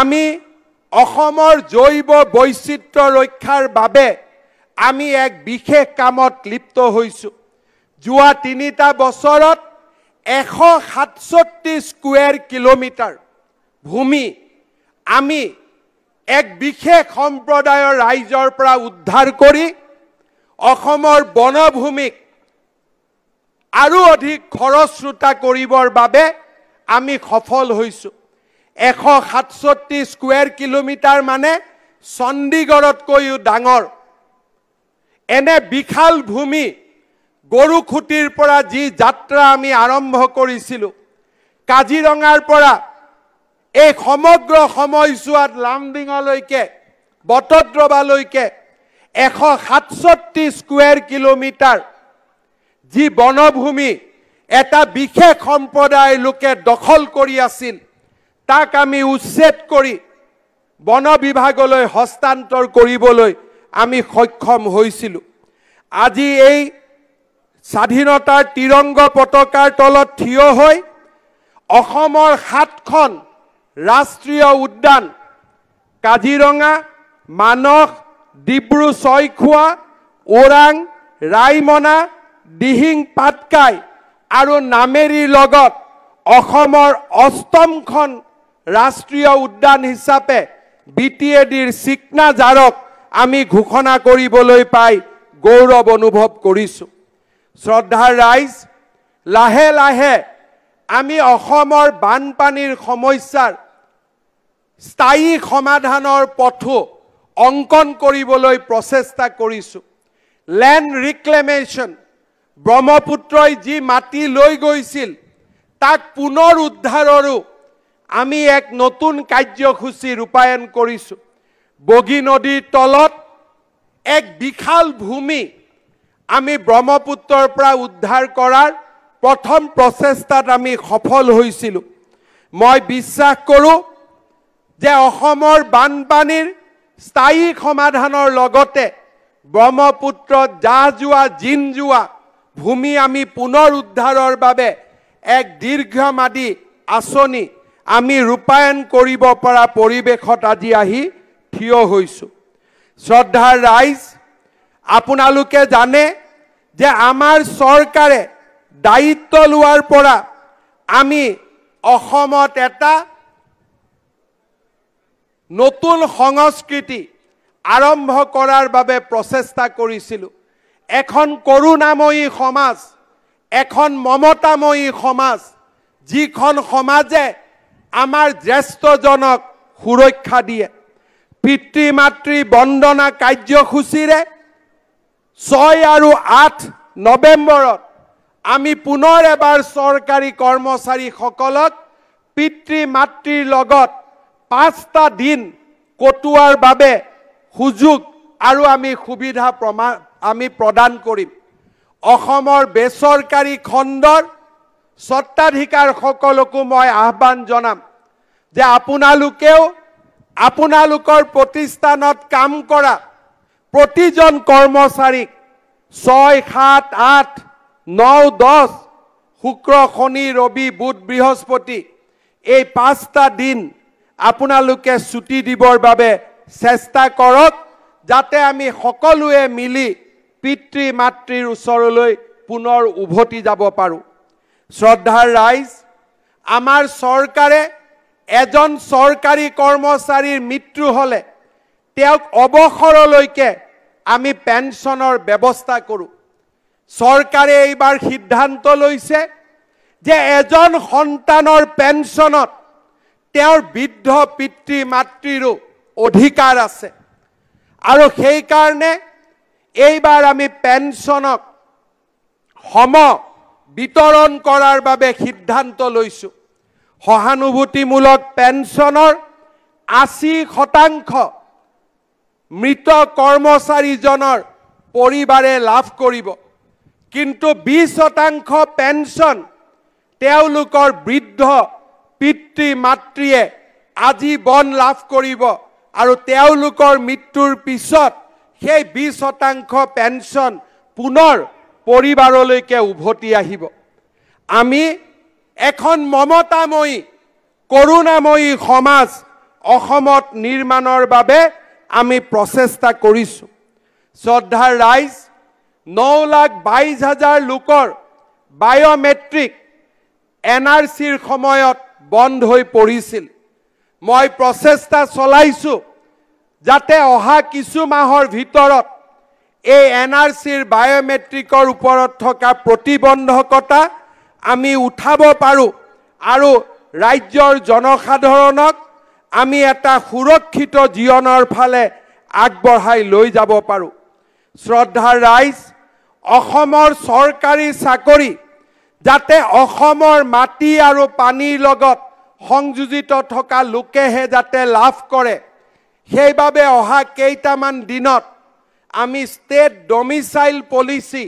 [SPEAKER 1] আমি অসমৰ জৈৱ বৈচিত্ৰ ৰক্ষাৰ বাবে আমি এক বিশেষ কামত লিপ্ত হৈছোঁ যোৱা তিনিটা বছৰত এশ সাতষষ্ঠি স্কুৱেৰ কিলোমিটাৰ ভূমি আমি এক বিশেষ সম্প্ৰদায়ৰ ৰাইজৰ পৰা উদ্ধাৰ কৰি অসমৰ বনভূমিক আৰু অধিক খৰচ্ৰোতা কৰিবৰ বাবে আমি সফল হৈছোঁ এশ সাতষষ্ঠি স্কুৱেৰ কিলোমিটাৰ মানে চণ্ডীগড়তকৈও ডাঙৰ এনে বিশাল ভূমি গৰু খুঁটিৰ পৰা যি যাত্ৰা আমি আৰম্ভ কৰিছিলোঁ কাজিৰঙাৰ পৰা এই সমগ্ৰ সময়ছোৱাত লামডিঙলৈকে বটদ্ৰৱালৈকে এশ সাতষষ্ঠি স্কুৱেৰ কিলোমিটাৰ যি বনভূমি এটা বিশেষ সম্প্ৰদায়ৰ লোকে দখল কৰি আছিল তাক আমি উচ্ছেদ কৰি বন বিভাগলৈ হস্তান্তৰ কৰিবলৈ আমি সক্ষম হৈছিলোঁ আজি এই স্বাধীনতাৰ তিৰংগ পতাকাৰ তলত থিয় হৈ অসমৰ সাতখন ৰাষ্ট্ৰীয় উদ্যান কাজিৰঙা মানস ডিব্ৰু ছয়খোৱা ওৰাং ৰাইমনা দিহিং পাটকাই আৰু নামেৰীৰ লগত অসমৰ অষ্টমখন ৰাষ্ট্ৰীয় উদ্যান হিচাপে বি টি এ ডিৰ চিকনা জাৰক আমি ঘোষণা কৰিবলৈ পাই গৌৰৱ অনুভৱ কৰিছোঁ শ্ৰদ্ধাৰ ৰাইজ লাহে লাহে আমি অসমৰ বানপানীৰ সমস্যাৰ স্থায়ী সমাধানৰ পথো অংকন কৰিবলৈ প্ৰচেষ্টা কৰিছোঁ লেণ্ড ৰিক্লেমেশ্যন ব্ৰহ্মপুত্ৰই যি মাটি লৈ গৈছিল তাক পুনৰ উদ্ধাৰৰো আমি এক নতুন কাৰ্যসূচী ৰূপায়ণ কৰিছোঁ বগী নদীৰ তলত এক বিশাল ভূমি আমি ব্ৰহ্মপুত্ৰৰ পৰা উদ্ধাৰ কৰাৰ প্ৰথম প্ৰচেষ্টাত আমি সফল হৈছিলোঁ মই বিশ্বাস কৰোঁ যে অসমৰ বানপানীৰ স্থায়ী সমাধানৰ লগতে ব্ৰহ্মপুত্ৰত যা যোৱা জিন যোৱা ভূমি আমি পুনৰ উদ্ধাৰৰ বাবে এক দীৰ্ঘম্যাদী আঁচনি আমি ৰূপায়ণ কৰিব পৰা পৰিৱেশত আজি আহি থিয় হৈছোঁ শ্ৰদ্ধাৰ ৰাইজ আপোনালোকে জানে যে আমাৰ চৰকাৰে দায়িত্ব লোৱাৰ পৰা আমি অসমত এটা নতুন সংস্কৃতি আৰম্ভ কৰাৰ বাবে প্ৰচেষ্টা কৰিছিলোঁ এখন কৰুণাময়ী সমাজ এখন মমতাময়ী সমাজ যিখন সমাজে আমাৰ জ্যেষ্ঠজনক সুৰক্ষা দিয়ে পিতৃ মাতৃ বন্দনা কাৰ্যসূচীৰে ছয় আৰু আঠ নৱেম্বৰত আমি পুনৰ এবাৰ চৰকাৰী কৰ্মচাৰীসকলক পিতৃ মাতৃৰ লগত পাঁচটা দিন কটোৱাৰ বাবে সুযোগ আৰু আমি সুবিধা প্ৰমাণ আমি প্ৰদান কৰিম অসমৰ বেচৰকাৰী খণ্ডৰ স্বত্বাধিকাৰসকলকো মই আহ্বান জনাম যে আপোনালোকেও আপোনালোকৰ প্ৰতিষ্ঠানত কাম কৰা প্ৰতিজন কৰ্মচাৰীক ছয় সাত আঠ ন দহ শুক্ৰ শনি ৰবি বুধ বৃহস্পতি এই পাঁচটা দিন আপোনালোকে ছুটি দিবৰ বাবে চেষ্টা কৰক যাতে আমি সকলোৱে মিলি পিতৃ মাতৃৰ ওচৰলৈ পুনৰ উভতি যাব পাৰোঁ শ্ৰদ্ধাৰ ৰাইজ আমাৰ চৰকাৰে এজন চৰকাৰী কৰ্মচাৰীৰ মৃত্যু হ'লে তেওঁক অৱসৰলৈকে আমি পেঞ্চনৰ ব্যৱস্থা কৰোঁ চৰকাৰে এইবাৰ সিদ্ধান্ত লৈছে যে এজন সন্তানৰ পেঞ্চনত তেওঁৰ বৃদ্ধ পিতৃ মাতৃৰো অধিকাৰ আছে আৰু সেইকাৰণে এইবাৰ আমি পেঞ্চনক সম বিতৰণ কৰাৰ বাবে সিদ্ধান্ত লৈছোঁ সহানুভূতিমূলক পেঞ্চনৰ আশী শতাংশ মৃত কৰ্মচাৰীজনৰ পৰিবাৰে লাভ কৰিব কিন্তু বিছ শতাংশ পেঞ্চন তেওঁলোকৰ বৃদ্ধ পিতৃ মাতৃয়ে আজি বন লাভ কৰিব আৰু তেওঁলোকৰ মৃত্যুৰ পিছত সেই বিশ শতাংশ পেঞ্চন পুনৰ পৰিবাৰলৈকে উভতি আহিব আমি এখন মমতাময়ী কৰুণাময়ী সমাজ অসমত নিৰ্মাণৰ বাবে আমি প্ৰচেষ্টা কৰিছোঁ শ্ৰদ্ধাৰ ৰাইজ ন লাখ বাইছ হাজাৰ লোকৰ বায়'মেট্ৰিক এন আৰ চিৰ সময়ত বন্ধ হৈ পৰিছিল মই প্ৰচেষ্টা চলাইছোঁ যাতে অহা কিছু মাহৰ ভিতৰত এই এন আৰ চিৰ বায়'মেট্ৰিকৰ ওপৰত থকা প্ৰতিবন্ধকতা আমি উঠাব পাৰোঁ আৰু ৰাজ্যৰ জনসাধাৰণক আমি এটা সুৰক্ষিত জীৱনৰ ফালে আগবঢ়াই লৈ যাব পাৰোঁ শ্ৰদ্ধাৰ ৰাইজ অসমৰ চৰকাৰী চাকৰি যাতে অসমৰ মাটি আৰু পানীৰ লগত সংযোজিত থকা লোকেহে যাতে লাভ কৰে সেইবাবে অহা কেইটামান দিনত আমি ষ্টেট ডমিচাইল পলিচি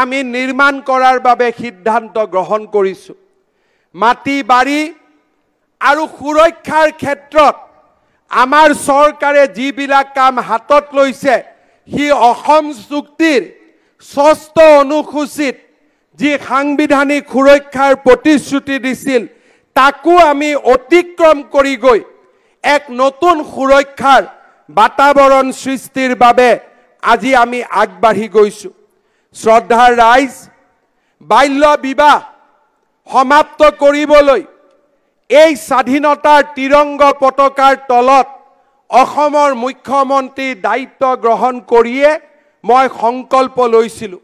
[SPEAKER 1] আমি নিৰ্মাণ কৰাৰ বাবে সিদ্ধান্ত গ্ৰহণ কৰিছোঁ মাটি বাৰী আৰু সুৰক্ষাৰ ক্ষেত্ৰত আমাৰ চৰকাৰে যিবিলাক কাম হাতত লৈছে সি অসম চুক্তিৰ ষষ্ঠ অনুসূচীত যি সাংবিধানিক সুৰক্ষাৰ প্ৰতিশ্ৰুতি দিছিল তাকো আমি অতিক্ৰম কৰি গৈ এক নতুন সুৰক্ষাৰ বাতাৱৰণ সৃষ্টিৰ বাবে আজি আমি আগবাঢ়ি গৈছোঁ শ্ৰদ্ধাৰ ৰাইজ বাল্য বিবাহ সমাপ্ত কৰিবলৈ এই স্বাধীনতাৰ তিৰংগ পতাকাৰ তলত অসমৰ মুখ্যমন্ত্ৰী দায়িত্ব গ্ৰহণ কৰিয়ে মই সংকল্প লৈছিলোঁ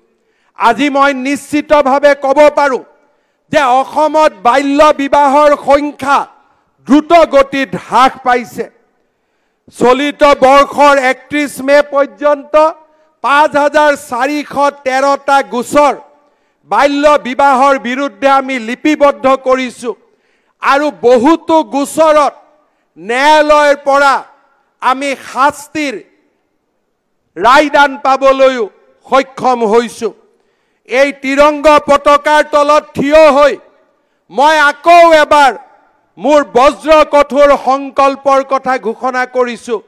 [SPEAKER 1] আজি মই নিশ্চিতভাৱে ক'ব পাৰোঁ যে অসমত বাল্য বিবাহৰ সংখ্যা দ্ৰুত গতিত হ্ৰাস পাইছে চলিত বৰ্ষৰ একত্ৰিছ মে পৰ্যন্ত পাঁচ হাজাৰ চাৰিশ তেৰটা গোচৰ বাল্য বিবাহৰ বিৰুদ্ধে আমি লিপিবদ্ধ কৰিছোঁ আৰু বহুতো গোচৰত ন্যায়ালয়ৰ পৰা আমি শাস্তিৰ ৰায়দান পাবলৈও সক্ষম হৈছোঁ এই তিৰংগ পতাকাৰ তলত থিয় হৈ মই আকৌ এবাৰ মোৰ বজ্ৰ কঠোৰ সংকল্পৰ কথা ঘোষণা কৰিছোঁ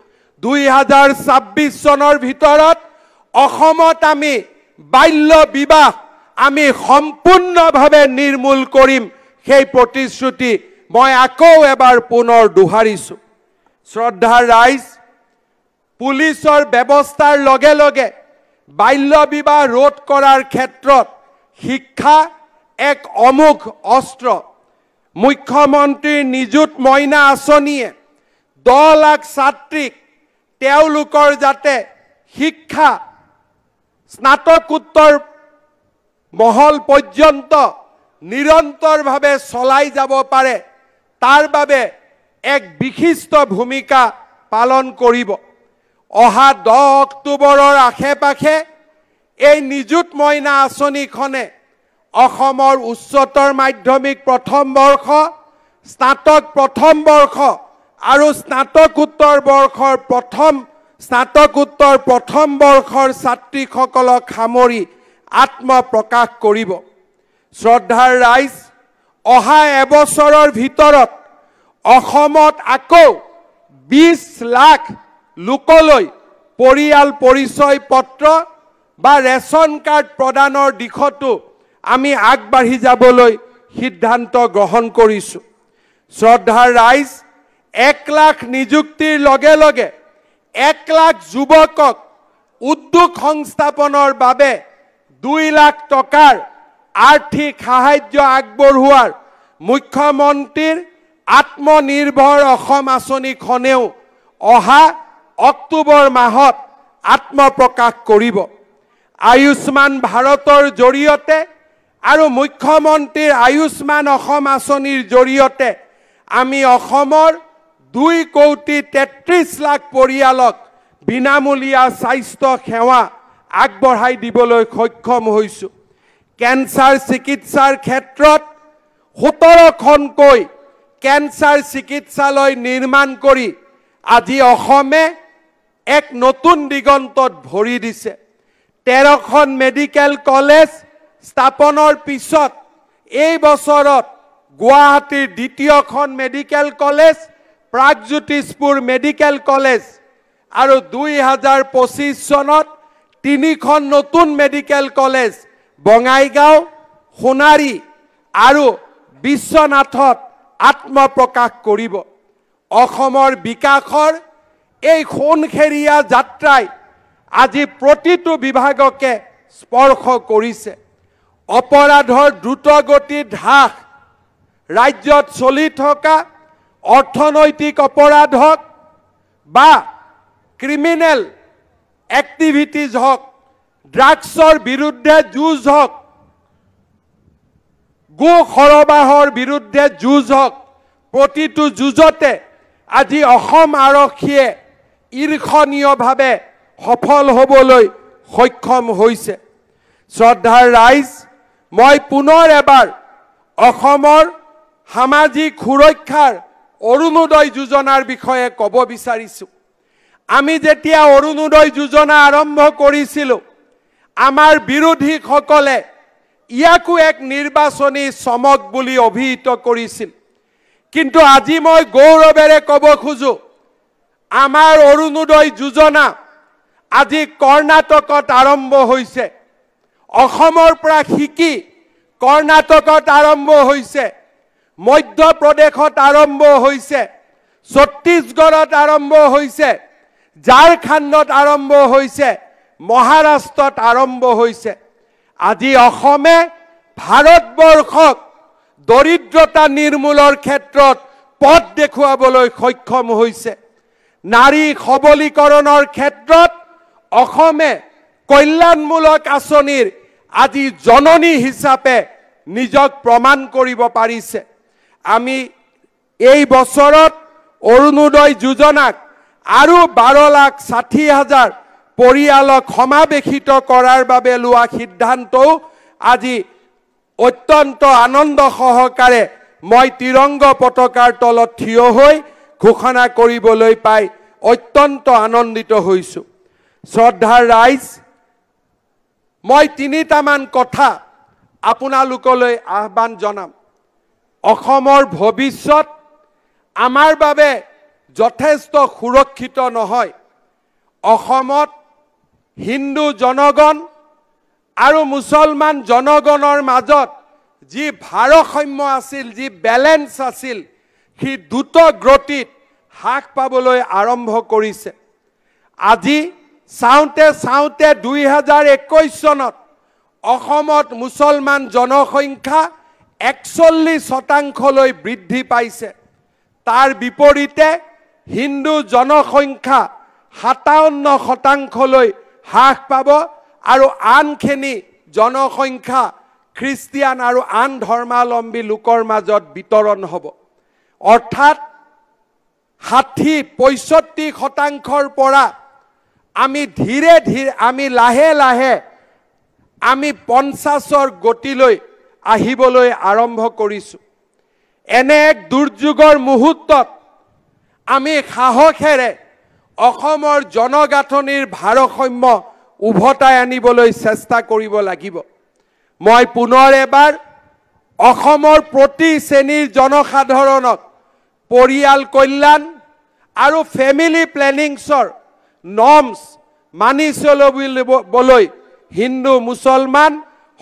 [SPEAKER 1] দুই হাজাৰ ছাব্বিছ চনৰ ভিতৰত অসমত আমি বাল্য বিবাহ আমি সম্পূৰ্ণভাৱে নিৰ্মূল কৰিম সেই প্ৰতিশ্ৰুতি মই আকৌ এবাৰ পুনৰ দোহাৰিছোঁ শ্ৰদ্ধা ৰাইজ পুলিচৰ ব্যৱস্থাৰ লগে লগে বাল্য বিবাহ ৰোধ কৰাৰ ক্ষেত্ৰত শিক্ষা এক অমুখ অস্ত্ৰ মুখ্যমন্ত্ৰী নিযুত মইনা আঁচনিয়ে দহ লাখ ছাত্ৰীক তেওঁলোকৰ যাতে শিক্ষা স্নাতকোত্তৰ মহল পৰ্যন্ত নিৰন্তৰভাৱে চলাই যাব পাৰে তাৰ বাবে এক বিশিষ্ট ভূমিকা পালন কৰিব অহা দহ অক্টোবৰৰ আশে পাশে এই নিযুত মইনা আঁচনিখনে অসমৰ উচ্চতৰ মাধ্যমিক প্ৰথম বৰ্ষ স্নাতক প্ৰথম বৰ্ষ আৰু স্নাতকোত্তৰ বৰ্ষৰ প্ৰথম স্নাতকোত্তৰ প্ৰথম বৰ্ষৰ ছাত্ৰীসকলক সামৰি আত্মপ্ৰকাশ কৰিব শ্ৰদ্ধাৰ ৰাইজ অহা এবছৰৰ ভিতৰত অসমত আকৌ বিছ লাখ লোকলৈ পৰিয়াল পৰিচয় পত্ৰ বা ৰেচন কাৰ্ড প্ৰদানৰ দিশতো আমি আগবাঢ়ি যাবলৈ সিদ্ধান্ত গ্ৰহণ কৰিছোঁ শ্ৰদ্ধাৰ ৰাইজ এক লাখ নিযুক্তিৰ লগে লগে এক লাখ যুৱকক উদ্যোগ সংস্থাপনৰ বাবে দুই লাখ টকাৰ আৰ্থিক সাহাৰ্য আগবঢ়োৱাৰ মুখ্যমন্ত্ৰীৰ আত্মনিৰ্ভৰ অসম আঁচনিখনেও অহা অক্টোবৰ মাহত আত্মপ্ৰকাশ কৰিব আয়ুষ্মান ভাৰতৰ জৰিয়তে আৰু মুখ্যমন্ত্ৰীৰ আয়ুষ্মান অসম আঁচনিৰ জৰিয়তে আমি অসমৰ দুই কোটি তেত্ৰিছ লাখ পৰিয়ালক বিনামূলীয়া স্বাস্থ্য সেৱা আগবঢ়াই দিবলৈ সক্ষম হৈছোঁ কেঞ্চাৰ চিকিৎসাৰ ক্ষেত্ৰত সোতৰখনকৈ কেঞ্চাৰ চিকিৎসালয় নিৰ্মাণ কৰি আজি অসমে এক নতুন দিগন্তত ভৰি দিছে তেৰখন মেডিকেল কলেজ স্থাপনৰ পিছত এই বছৰত গুৱাহাটীৰ দ্বিতীয়খন medical college Pragjyotishpur medical college আৰু দুই হাজাৰ পঁচিছ চনত তিনিখন নতুন মেডিকেল কলেজ বঙাইগাঁও সোণাৰী আৰু বিশ্বনাথত আত্মপ্ৰকাশ কৰিব অসমৰ বিকাশৰ এই সোণখেৰীয়া যাত্ৰাই আজি প্ৰতিটো বিভাগকে স্পৰ্শ কৰিছে অপৰাধৰ দ্ৰুতগতিত হ্ৰাস ৰাজ্যত চলি থকা অৰ্থনৈতিক অপৰাধ হওক বা ক্ৰিমিনেল এক্টিভিটিজ হওক ড্ৰাগছৰ বিৰুদ্ধে যুঁজ হওক গো সৰবাহৰ বিৰুদ্ধে যুঁজ হওক প্ৰতিটো যুঁজতে আজি অসম আৰক্ষীয়ে ঈৰ্ষণীয়ভাৱে সফল হ'বলৈ সক্ষম হৈছে শ্ৰদ্ধাৰ ৰাইজ মই পুনৰ এবাৰ অসমৰ সামাজিক সুৰক্ষাৰ অৰুণোদয় যোজনাৰ বিষয়ে ক'ব বিচাৰিছোঁ আমি যেতিয়া অৰুণোদয় যোজনা আৰম্ভ কৰিছিলোঁ আমাৰ বিৰোধীসকলে ইয়াকো এক নিৰ্বাচনী চমক বুলি অভিহিত কৰিছিল কিন্তু আজি মই গৌৰৱেৰে ক'ব খোজোঁ আমাৰ অৰুণোদয় যোজনা আজি কৰ্ণাটকত আৰম্ভ হৈছে অসমৰ পৰা শিকি কৰ্ণাটকত আৰম্ভ হৈছে মধ্য প্ৰদেশত আৰম্ভ হৈছে ছত্তীশগড়ত আৰম্ভ হৈছে ঝাৰখণ্ডত আৰম্ভ হৈছে মহাৰাষ্ট্ৰত আৰম্ভ হৈছে আজি অসমে ভাৰতবৰ্ষক দৰিদ্ৰতা নিৰ্মূলৰ ক্ষেত্ৰত পথ দেখুৱাবলৈ সক্ষম হৈছে নাৰী সবলীকৰণৰ ক্ষেত্ৰত অসমে কল্যাণমূলক আঁচনিৰ আজি জননী হিচাপে নিজক প্ৰমাণ কৰিব পাৰিছে আমি এই বছৰত অৰুণোদয় যোজনাক আৰু বাৰ লাখ ষাঠি হাজাৰ পৰিয়ালক সমাৱেশিত কৰাৰ বাবে লোৱা সিদ্ধান্তও আজি অত্যন্ত আনন্দ সহকাৰে মই তিৰংগ পতাকাৰ তলত থিয় হৈ ঘোষণা কৰিবলৈ পাই অত্যন্ত আনন্দিত হৈছোঁ শ্ৰদ্ধাৰ ৰাইজ মই তিনিটামান কথা আপোনালোকলৈ আহ্বান জনাম অসমৰ ভৱিষ্যত আমাৰ বাবে যথেষ্ট সুৰক্ষিত নহয় অসমত হিন্দু জনগণ আৰু মুছলমান জনগণৰ মাজত যি ভাৰসাম্য আছিল যি বেলেঞ্চ আছিল সি দ্ৰুত দ্ৰুতগ্ৰতিত হ্ৰাস পাবলৈ আৰম্ভ কৰিছে আজি চাওঁতে চাওঁতে দুই হাজাৰ একৈছ চনত অসমত মুছলমান জনসংখ্যা একচল্লিছ শতাংশলৈ বৃদ্ধি পাইছে তাৰ বিপৰীতে হিন্দু জনসংখ্যা সাতাৱন্ন শতাংশলৈ হ্ৰাস পাব আৰু আনখিনি জনসংখ্যা খ্ৰীষ্টিয়ান আৰু আন ধৰ্মাৱলম্বী লোকৰ মাজত বিতৰণ হ'ব অৰ্থাৎ ষাঠি পঁয়ষষ্ঠি শতাংশৰ পৰা আমি ধীৰে ধীৰে আমি লাহে লাহে আমি পঞ্চাছৰ গতিলৈ আহিবলৈ আৰম্ভ কৰিছোঁ এনে এক দুৰ্যোগৰ মুহূৰ্তত আমি সাহসেৰে অসমৰ জনগাঁথনিৰ ভাৰসাম্য উভতাই আনিবলৈ চেষ্টা কৰিব লাগিব মই পুনৰ এবাৰ অসমৰ প্ৰতি শ্ৰেণীৰ জনসাধাৰণক পৰিয়াল কল্যাণ আৰু ফেমিলি প্লেনিংছৰ নমস মানি চলিবলৈ হিন্দু মুছলমান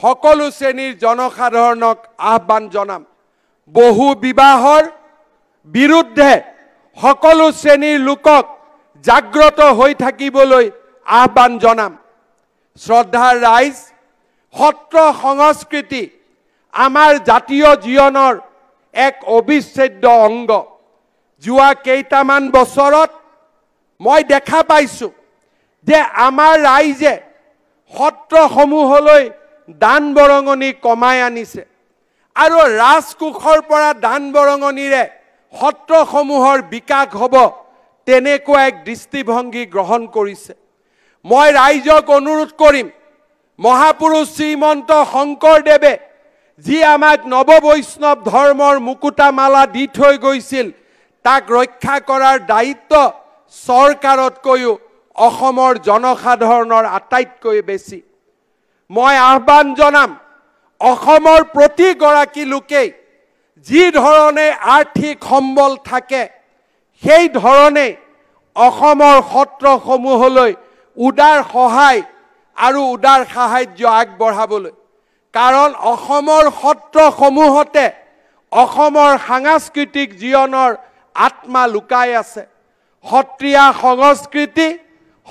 [SPEAKER 1] সকলো শ্ৰেণীৰ জনসাধাৰণক আহ্বান জনাম বহু বিবাহৰ বিৰুদ্ধে সকলো শ্ৰেণীৰ লোকক জাগ্ৰত হৈ থাকিবলৈ আহ্বান জনাম শ্ৰদ্ধাৰ ৰাইজ সত্ৰ সংস্কৃতি আমাৰ জাতীয় জীৱনৰ এক অবিচ্ছেদ্য অংগ যোৱা কেইটামান বছৰত মই দেখা পাইছোঁ যে আমাৰ ৰাইজে সত্ৰসমূহলৈ দান বৰঙণি কমাই আনিছে আৰু ৰাজকোষৰ পৰা দান বৰঙণিৰে সত্ৰসমূহৰ বিকাশ হ'ব তেনেকুৱা এক দৃষ্টিভংগী গ্ৰহণ কৰিছে মই ৰাইজক অনুৰোধ কৰিম মহাপুৰুষ শ্ৰীমন্ত শংকৰদেৱে যি আমাক নৱবৈষ্ণৱ ধৰ্মৰ মুকুতামালা দি থৈ গৈছিল তাক ৰক্ষা কৰাৰ দায়িত্ব চৰকাৰতকৈও অসমৰ জনসাধাৰণৰ আটাইতকৈ বেছি মই আহ্বান জনাম অসমৰ প্ৰতিগৰাকী লোকেই যিধৰণে আৰ্থিক সম্বল থাকে সেইধৰণে অসমৰ সত্ৰসমূহলৈ উদাৰ সহায় আৰু উদাৰ সাহাৰ্য আগবঢ়াবলৈ কাৰণ অসমৰ সত্ৰসমূহতে অসমৰ সাংস্কৃতিক জীৱনৰ আত্মা লুকাই আছে সত্ৰীয়া সংস্কৃতি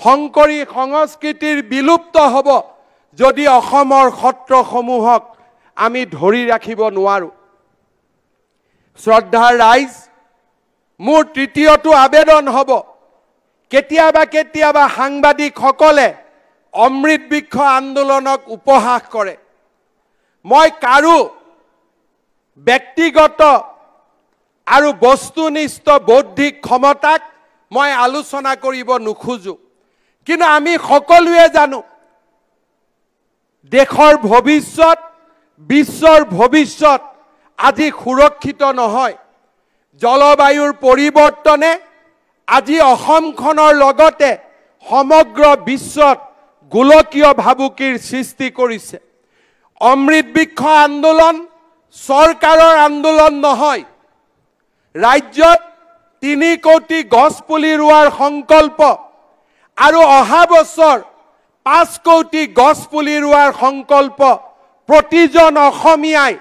[SPEAKER 1] শংকৰী সংস্কৃতিৰ বিলুপ্ত হ'ব যদি অসমৰ সত্ৰসমূহক আমি ধৰি ৰাখিব নোৱাৰোঁ শ্ৰদ্ধাৰ ৰাইজ মোৰ তৃতীয়টো আবেদন হ'ব কেতিয়াবা কেতিয়াবা সাংবাদিকসকলে অমৃত বৃক্ষ আন্দোলনক উপহাস কৰে মই কাৰো ব্যক্তিগত আৰু বস্তুনিষ্ঠ বৌদ্ধিক ক্ষমতাক মই আলোচনা কৰিব নোখোজোঁ কিন্তু আমি সকলোৱে জানো দেশৰ ভৱিষ্যত বিশ্বৰ ভৱিষ্যত আজি সুৰক্ষিত নহয় জলবায়ুৰ পৰিৱৰ্তনে আজি অসমখনৰ লগতে সমগ্ৰ বিশ্বত গোলকীয় ভাবুকিৰ সৃষ্টি কৰিছে অমৃত বৃক্ষ আন্দোলন চৰকাৰৰ আন্দোলন নহয় ৰাজ্যত তিনি কোটি গছ পুলি ৰোৱাৰ সংকল্প আৰু অহা বছৰ পাঁচ কোটি গছ পুলি ৰোৱাৰ সংকল্প প্ৰতিজন অসমীয়াই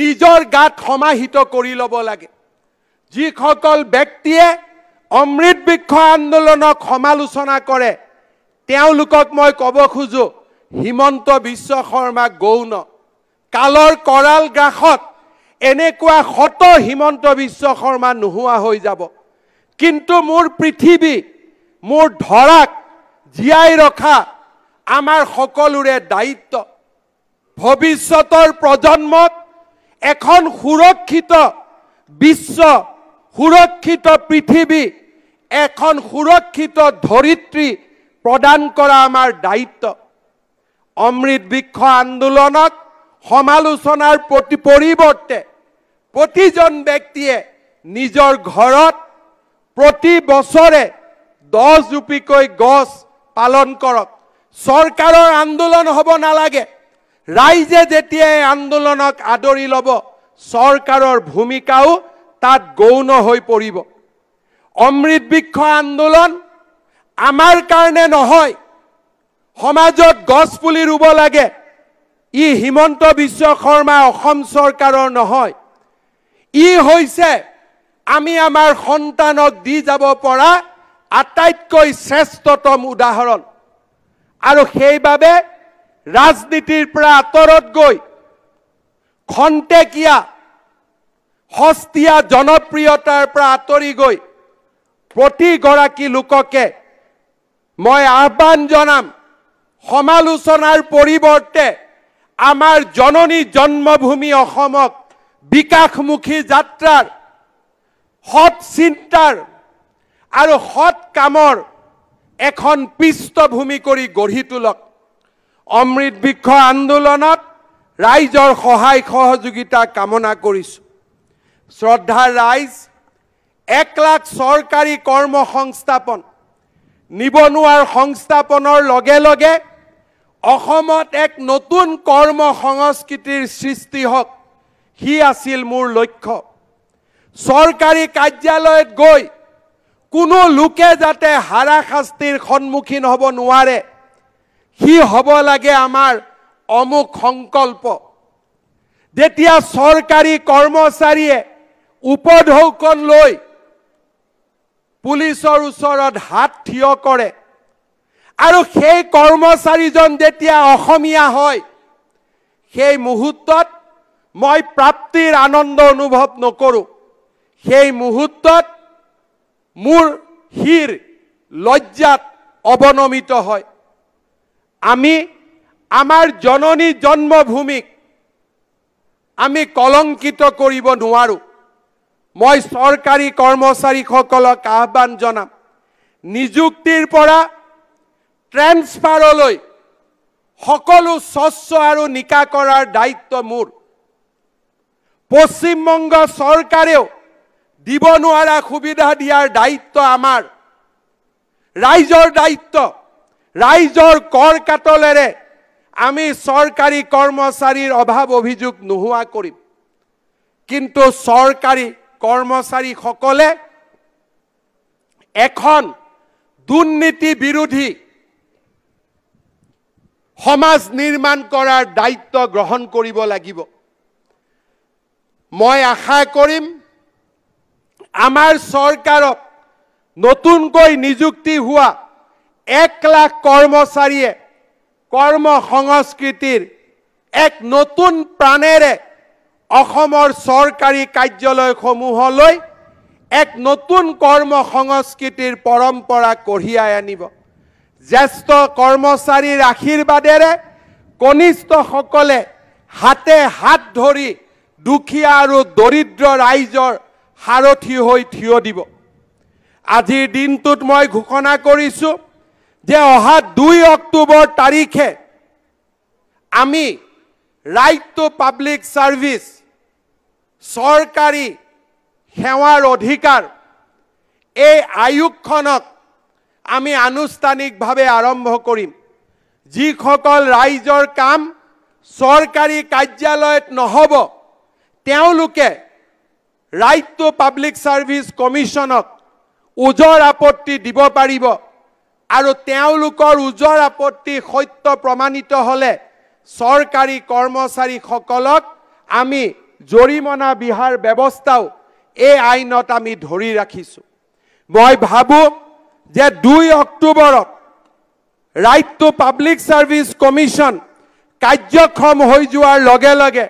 [SPEAKER 1] নিজৰ গাত সমাহিত কৰি ল'ব লাগে যিসকল ব্যক্তিয়ে অমৃত বৃক্ষ আন্দোলনক সমালোচনা কৰে তেওঁলোকক মই ক'ব খোজোঁ হিমন্ত বিশ্ব শৰ্মা গৌণ কালৰ কৰাল গ্ৰাসত এনেকুৱা শত হিমন্ত বিশ্ব শৰ্মা নোহোৱা হৈ যাব কিন্তু মোৰ পৃথিৱী মোৰ ধৰাক জীয়াই ৰখা আমাৰ সকলোৰে দায়িত্ব ভৱিষ্যতৰ প্ৰজন্মক এখন সুৰক্ষিত বিশ্ব সুৰক্ষিত পৃথিৱী এখন সুৰক্ষিত ধৰিত্ৰী প্ৰদান কৰা আমাৰ দায়িত্ব অমৃত বৃক্ষ আন্দোলনক সমালোচনাৰ প্ৰতি পৰিৱৰ্তে প্ৰতিজন ব্যক্তিয়ে নিজৰ ঘৰত প্ৰতি বছৰে দহ দহজোপিকৈ গছ পালন কৰক চৰকাৰৰ আন্দোলন হ'ব নালাগে ৰাইজে যেতিয়া এই আন্দোলনক আদৰি ল'ব চৰকাৰৰ ভূমিকাও তাত গৌণ হৈ পৰিব অমৃত বৃক্ষ আন্দোলন আমাৰ কাৰণে নহয় সমাজত গছপুলি ৰুব লাগে ই হিমন্ত বিশ্ব শৰ্মা অসম চৰকাৰৰ নহয় ই হৈছে আমি আমাৰ সন্তানক দি যাব পৰা আটাইতকৈ শ্ৰেষ্ঠতম উদাহৰণ আৰু সেইবাবে ৰাজনীতিৰ পৰা আঁতৰত গৈ খন্তেকীয়া সস্তীয়া জনপ্ৰিয়তাৰ পৰা আঁতৰি গৈ প্ৰতিগৰাকী লোককে মই আহ্বান জনাম সমালোচনাৰ পৰিৱৰ্তে আমাৰ জননী জন্মভূমি অসমক বিকাশমুখী যাত্ৰাৰ সৎ চিন্তাৰ আৰু সৎ কামৰ এখন পৃষ্ঠভূমি কৰি গঢ়ি তোলক অমৃত বৃক্ষ আন্দোলনত ৰাইজৰ সহায় সহযোগিতা কামনা কৰিছোঁ শ্ৰদ্ধাৰ ৰাইজ এক লাখ চৰকাৰী কৰ্ম সংস্থাপন নিবনুৱাৰ সংস্থাপনৰ লগে লগে অসমত এক নতুন কৰ্ম সংস্কৃতিৰ সৃষ্টি হওক সি আছিল মোৰ লক্ষ্য চৰকাৰী কাৰ্যালয়ত গৈ কোনো লোকে যাতে হাৰাশাস্তিৰ সন্মুখীন হ'ব নোৱাৰে সি হ'ব লাগে আমাৰ অমুক সংকল্প যেতিয়া চৰকাৰী কৰ্মচাৰীয়ে উপঢৌকন লৈ পুলিচৰ ওচৰত হাত থিয় কৰে আৰু সেই কৰ্মচাৰীজন যেতিয়া অসমীয়া হয় সেই মুহূৰ্তত মই প্ৰাপ্তিৰ আনন্দ অনুভৱ নকৰোঁ সেই মুহূৰ্তত মোৰ শিৰ লজ্জাত অৱনমিত হয় আমি আমাৰ জননী জন্মভূমিক আমি কলংকিত কৰিব নোৱাৰোঁ মই চৰকাৰী কৰ্মচাৰীসকলক আহ্বান জনাম নিযুক্তিৰ পৰা ট্ৰেন্সফাৰলৈ সকলো স্বচ্ছ আৰু নিকা কৰাৰ দায়িত্ব মোৰ পশ্চিমবংগ চৰকাৰেও দিব নোৱাৰা সুবিধা দিয়াৰ দায়িত্ব আমাৰ ৰাইজৰ দায়িত্ব ৰাইজৰ কৰ কাটলেৰে আমি চৰকাৰী কৰ্মচাৰীৰ অভাৱ অভিযোগ নোহোৱা কৰিম কিন্তু চৰকাৰী কৰ্মচাৰীসকলে এখন দুৰ্নীতি বিৰোধী সমাজ নিৰ্মাণ কৰাৰ দায়িত্ব গ্ৰহণ কৰিব লাগিব মই আশা কৰিম আমাৰ চৰকাৰক নতুনকৈ নিযুক্তি হোৱা এক লাখ কৰ্মচাৰীয়ে কৰ্ম সংস্কৃতিৰ এক নতুন প্ৰাণেৰে অসমৰ চৰকাৰী কাৰ্যালয়সমূহলৈ এক নতুন কৰ্ম সংস্কৃতিৰ পৰম্পৰা কঢ়িয়াই আনিব জ্যেষ্ঠ কৰ্মচাৰীৰ আশীৰ্বাদেৰে কনিষ্ঠসকলে হাতে হাত ধৰি দুখীয়া আৰু দৰিদ্ৰ ৰাইজৰ সাৰথি হৈ থিয় দিব আজিৰ দিনটোত মই ঘোষণা কৰিছোঁ যে অহা দুই অক্টোবৰ তাৰিখে আমি ৰাইট টু পাব্লিক ছাৰ্ভিচ চৰকাৰী সেৱাৰ অধিকাৰ এই আয়োগখনক আমি আনুষ্ঠানিকভাৱে আৰম্ভ কৰিম যিসকল ৰাইজৰ কাম চৰকাৰী কাৰ্যালয়ত নহ'ব তেওঁলোকে ৰাইট টু পাব্লিক ছাৰ্ভিচ কমিশ্যনক ওজৰ আপত্তি দিব পাৰিব আৰু তেওঁলোকৰ ওজৰ আপত্তি সত্য প্ৰমাণিত হ'লে চৰকাৰী কৰ্মচাৰীসকলক আমি জৰিমনা বিহাৰ ব্যৱস্থাও এই আইনত আমি ধৰি ৰাখিছোঁ মই ভাবোঁ যে দুই অক্টোবৰত right to public service commission কাৰ্যক্ষম হৈ যোৱাৰ লগে লগে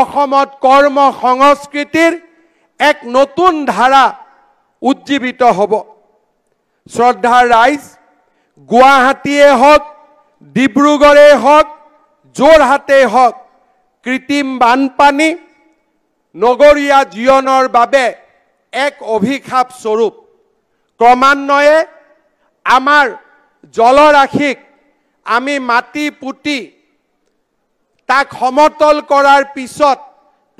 [SPEAKER 1] অসমত কৰ্ম সংস্কৃতিৰ এক নতুন ধাৰা উজ্জীৱিত হ'ব শ্ৰদ্ধা ৰাইজ গুৱাহাটীয়ে হওক ডিব্ৰুগড়েই হওক যোৰহাটেই হওক কৃত্ৰিম বানপানী নগৰীয়া জীৱনৰ বাবে এক অভিশাপ স্বৰূপ ক্ৰমান্বয়ে আমাৰ জলৰাশিক আমি মাটি পুতি তাক সমতল কৰাৰ পিছত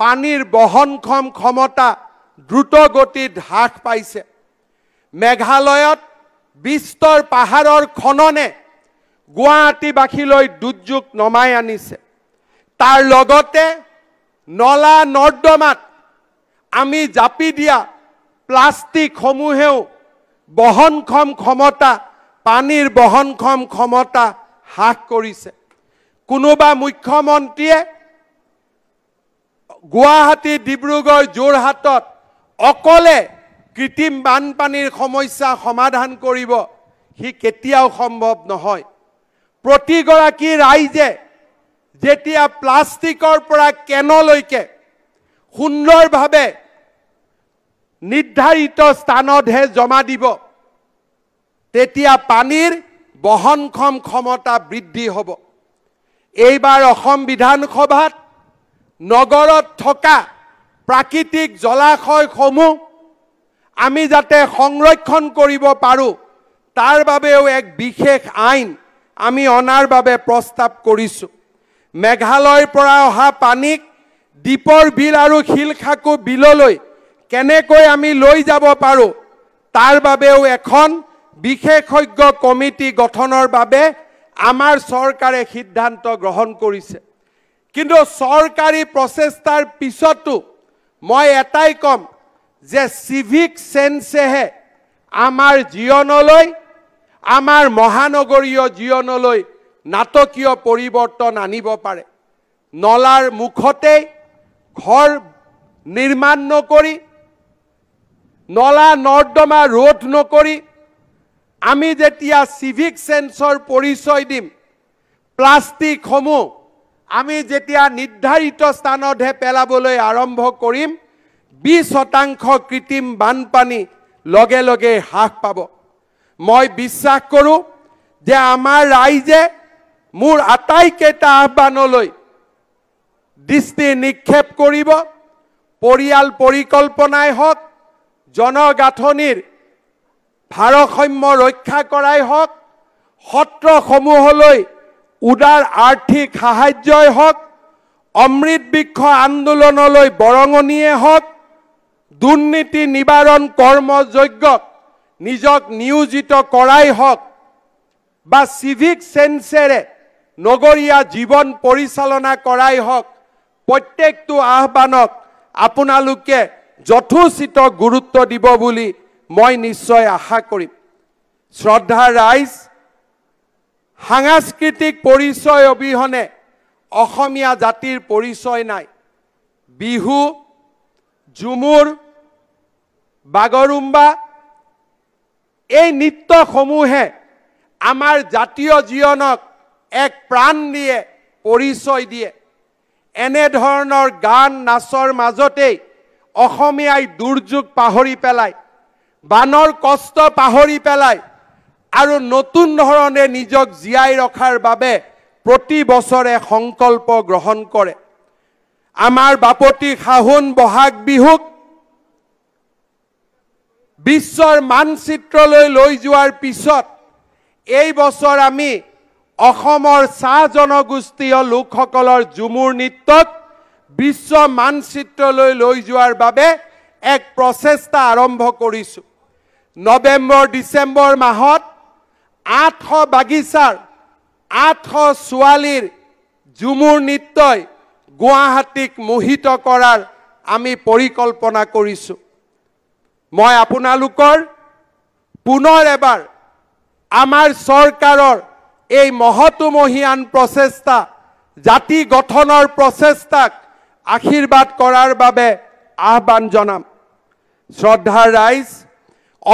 [SPEAKER 1] পানীৰ বহনক্ষম ক্ষমতা দ্ৰুত গতিত হ্ৰাস পাইছে মেঘালয়ত বিস্তৰ পাহাৰৰ খননে গুৱাহাটীবাসীলৈ দুৰ্যোগ নমাই আনিছে তাৰ লগতে নলা নৰ্দমাত আমি জাপি দিয়া প্লাষ্টিকসমূহেও বহনক্ষম ক্ষমতা পানীৰ বহনক্ষম ক্ষমতা হ্ৰাস কৰিছে কোনোবা মুখ্যমন্ত্ৰীয়ে গুৱাহাটী ডিব্ৰুগড় যোৰহাটত অকলে কৃত্ৰিম বানপানীৰ সমস্যা সমাধান কৰিব সি কেতিয়াও সম্ভৱ নহয় প্ৰতিগৰাকী ৰাইজে যেতিয়া প্লাষ্টিকৰ পৰা কেনলৈকে সুন্দৰভাৱে নিৰ্ধাৰিত স্থানতহে জমা দিব তেতিয়া পানীৰ বহনক্ষম ক্ষমতা বৃদ্ধি হ'ব এইবাৰ অসম বিধানসভাত নগৰত থকা প্ৰাকৃতিক জলাশয়সমূহ আমি যাতে সংৰক্ষণ কৰিব পাৰোঁ তাৰ বাবেও এক বিশেষ আইন আমি অনাৰ বাবে প্ৰস্তাৱ কৰিছোঁ মেঘালয়ৰ পৰা অহা পানীক দ্বীপৰ বিল আৰু শিলখাকু বিললৈ কেনেকৈ আমি লৈ যাব পাৰোঁ তাৰ বাবেও এখন বিশেষজ্ঞ কমিটি গঠনৰ বাবে আমাৰ চৰকাৰে সিদ্ধান্ত গ্ৰহণ কৰিছে কিন্তু চৰকাৰী প্ৰচেষ্টাৰ পিছতো মই এটাই ক'ম যে চিভিক চেঞ্চেহে আমাৰ জীৱনলৈ আমাৰ মহানগৰীয় জীৱনলৈ নাটকীয় পৰিৱৰ্তন আনিব পাৰে নলাৰ মুখতেই ঘৰ নিৰ্মাণ নকৰি নলা নৰ্দমা ৰোধ নকৰি আমি যেতিয়া চিভিক চেন্সৰ পৰিচয় দিম প্লাষ্টিকসমূহ আমি যেতিয়া নিৰ্ধাৰিত স্থানতহে পেলাবলৈ আৰম্ভ কৰিম বিশ শতাংশ কৃত্ৰিম বানপানী লগে লগে হ্ৰাস পাব মই বিশ্বাস কৰোঁ যে আমাৰ ৰাইজে মোৰ আটাইকেইটা আহ্বানলৈ দৃষ্টি নিক্ষেপ কৰিব পৰিয়াল পৰিকল্পনাই হওক জনগাঁথনিৰ ভাৰসাম্য ৰক্ষা কৰাই হওক সত্ৰসমূহলৈ উদাৰ আৰ্থিক সাহায্যই হওক অমৃত বৃক্ষ আন্দোলনলৈ বৰঙণিয়ে হওক দুৰ্নীতি নিবাৰণ কৰ্মযজ্ঞক নিজক নিয়োজিত কৰাই হওক বা চিভিক চেঞ্চেৰে নগৰীয়া জীৱন পৰিচালনা কৰাই হওক প্ৰত্যেকটো আহ্বানক আপোনালোকে যথোচিত গুৰুত্ব দিব বুলি মই নিশ্চয় আশা কৰিম শ্ৰদ্ধা ৰাইজ সাংস্কৃতিক পৰিচয় অবিহনে অসমীয়া জাতিৰ পৰিচয় নাই বিহু ঝুমুৰ বাগৰুম্বা এই নৃত্যসমূহে আমাৰ জাতীয় জীৱনক এক প্ৰাণ দিয়ে পৰিচয় দিয়ে এনেধৰণৰ গান নাচৰ মাজতেই অসমীয়াই দুৰ্যোগ পাহৰি পেলায় বানৰ কষ্ট পাহৰি পেলাই আৰু নতুন ধৰণে নিজক জীয়াই ৰখাৰ বাবে প্ৰতি বছৰে সংকল্প গ্ৰহণ কৰে আমাৰ বাপতি শাহুন বহাগ বিহুক বিশ্বৰ মানচিত্ৰলৈ লৈ যোৱাৰ পিছত এই বছৰ আমি অসমৰ চাহ জনগোষ্ঠীয় লোকসকলৰ ঝুমুৰ নৃত্যক বিশ্ব মানচিত্ৰলৈ লৈ যোৱাৰ বাবে এক প্ৰচেষ্টা আৰম্ভ কৰিছোঁ নৱেম্বৰ ডিচেম্বৰ মাহত আঠশ বাগিচাৰ আঠশ ছোৱালীৰ ঝুমুৰ নৃত্যই গুৱাহাটীক মোহিত কৰাৰ আমি পৰিকল্পনা কৰিছোঁ মই আপোনালোকৰ পুনৰ এবাৰ আমাৰ চৰকাৰৰ এই মহতোমহীয়ান প্ৰচেষ্টা জাতি গঠনৰ প্ৰচেষ্টাক আশীৰ্বাদ কৰাৰ বাবে আহ্বান জনাম শ্ৰদ্ধাৰ ৰাইজ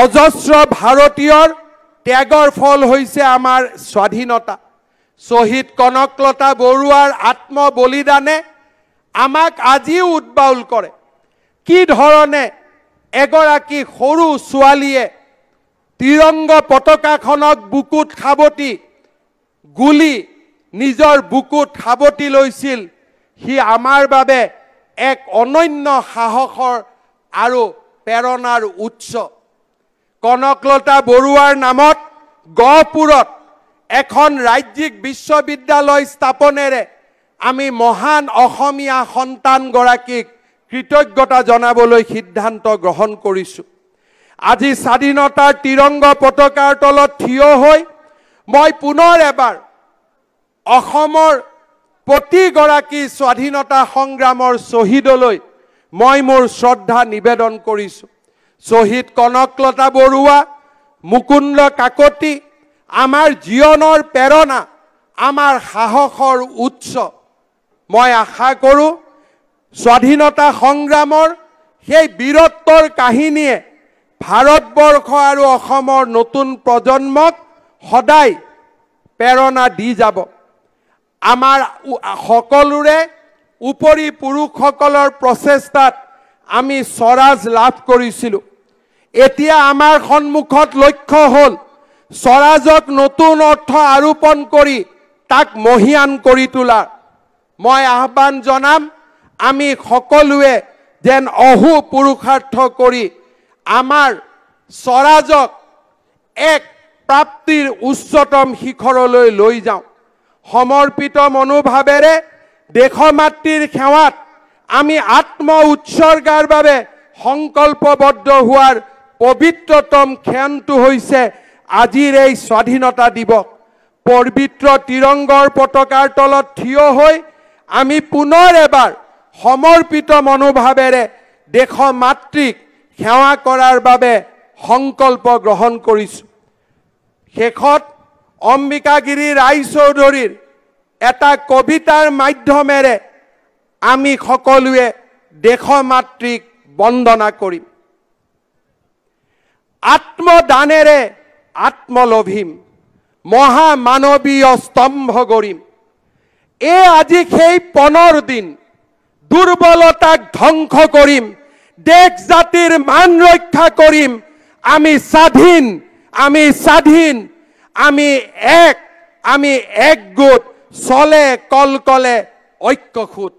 [SPEAKER 1] অজস্ৰ ভাৰতীয়ৰ ত্যাগৰ ফল হৈছে আমাৰ স্বাধীনতা শ্বহীদ কনকলতা বৰুৱাৰ আত্ম বলিদানে আমাক আজিও উদ্বাউল কৰে কি ধৰণে এগৰাকী সৰু ছোৱালীয়ে তিৰংগ পতাকাখনক বুকুত সাৱটি গুলি নিজৰ বুকুত সাৱটি লৈছিল সি আমাৰ বাবে এক অনন্য সাহসৰ আৰু প্ৰেৰণাৰ উৎস কনকলতা বৰুৱাৰ নামত গহপুৰত এখন ৰাজ্যিক বিশ্ববিদ্যালয় স্থাপনেৰে আমি মহান অসমীয়া সন্তানগৰাকীক কৃতজ্ঞতা জনাবলৈ সিদ্ধান্ত গ্ৰহণ কৰিছোঁ আজি স্বাধীনতাৰ তিৰংগ পতাকাৰ তলত থিয় হৈ মই পুনৰ এবাৰ অসমৰ প্ৰতিগৰাকী স্বাধীনতা সংগ্ৰামৰ শ্বহীদলৈ মই মোৰ শ্ৰদ্ধা নিবেদন কৰিছোঁ শ্বহীদ কনকলতা বৰুৱা মুকুন্দ কাকতি আমাৰ জীৱনৰ প্ৰেৰণা আমাৰ সাহসৰ উৎস মই আশা কৰোঁ স্বাধীনতা সংগ্ৰামৰ সেই বীৰত্বৰ কাহিনীয়ে ভাৰতবৰ্ষ আৰু অসমৰ নতুন প্ৰজন্মক সদায় প্ৰেৰণা দি যাব আমাৰ সকলোৰে উপৰি পুৰুষসকলৰ প্ৰচেষ্টাত আমি স্বৰাজ লাভ কৰিছিলোঁ এতিয়া আমাৰ সন্মুখত লক্ষ্য হ'ল স্বৰাজক নতুন অৰ্থ আৰোপণ কৰি তাক মহিয়ান কৰি তোলা মই আহ্বান জনাম আমি সকলোৱে যেন অহু পুৰুষাৰ্থ কৰি আমাৰ স্বৰাজক এক প্ৰাপ্তিৰ উচ্চতম শিখৰলৈ লৈ যাওঁ সমৰ্পিত মনোভাৱেৰে দেশ মাতৃৰ সেৱাত আমি আত্ম উৎসৰ্গাৰ বাবে সংকল্পবদ্ধ হোৱাৰ পবিত্ৰতম ক্ষণটো হৈছে আজিৰ এই স্বাধীনতা দিৱস পবিত্ৰ তিৰংগৰ পতাকাৰ তলত থিয় হৈ আমি পুনৰ এবাৰ সমৰ্পিত মনোভাৱেৰে দেশ মাতৃক সেৱা কৰাৰ বাবে সংকল্প গ্ৰহণ কৰিছোঁ শেষত অম্বিকাগিৰি ৰায়চৌধুৰীৰ এটা কবিতাৰ মাধ্যমেৰে আমি সকলোৱে দেশ মাতৃক বন্দনা কৰিম আত্মদানেরে আত্মলভিম মহামানবীয় স্তম্ভ গরিম এ আজি সেই পনৰ দিন দুৰ্বলতাক ধ্বংস কৰিম দেশ জাতিৰ মান ৰক্ষা কৰিম আমি স্বাধীন আমি স্বাধীন আমি এক আমি একগোট চলে কলকলে ঐক্যসূত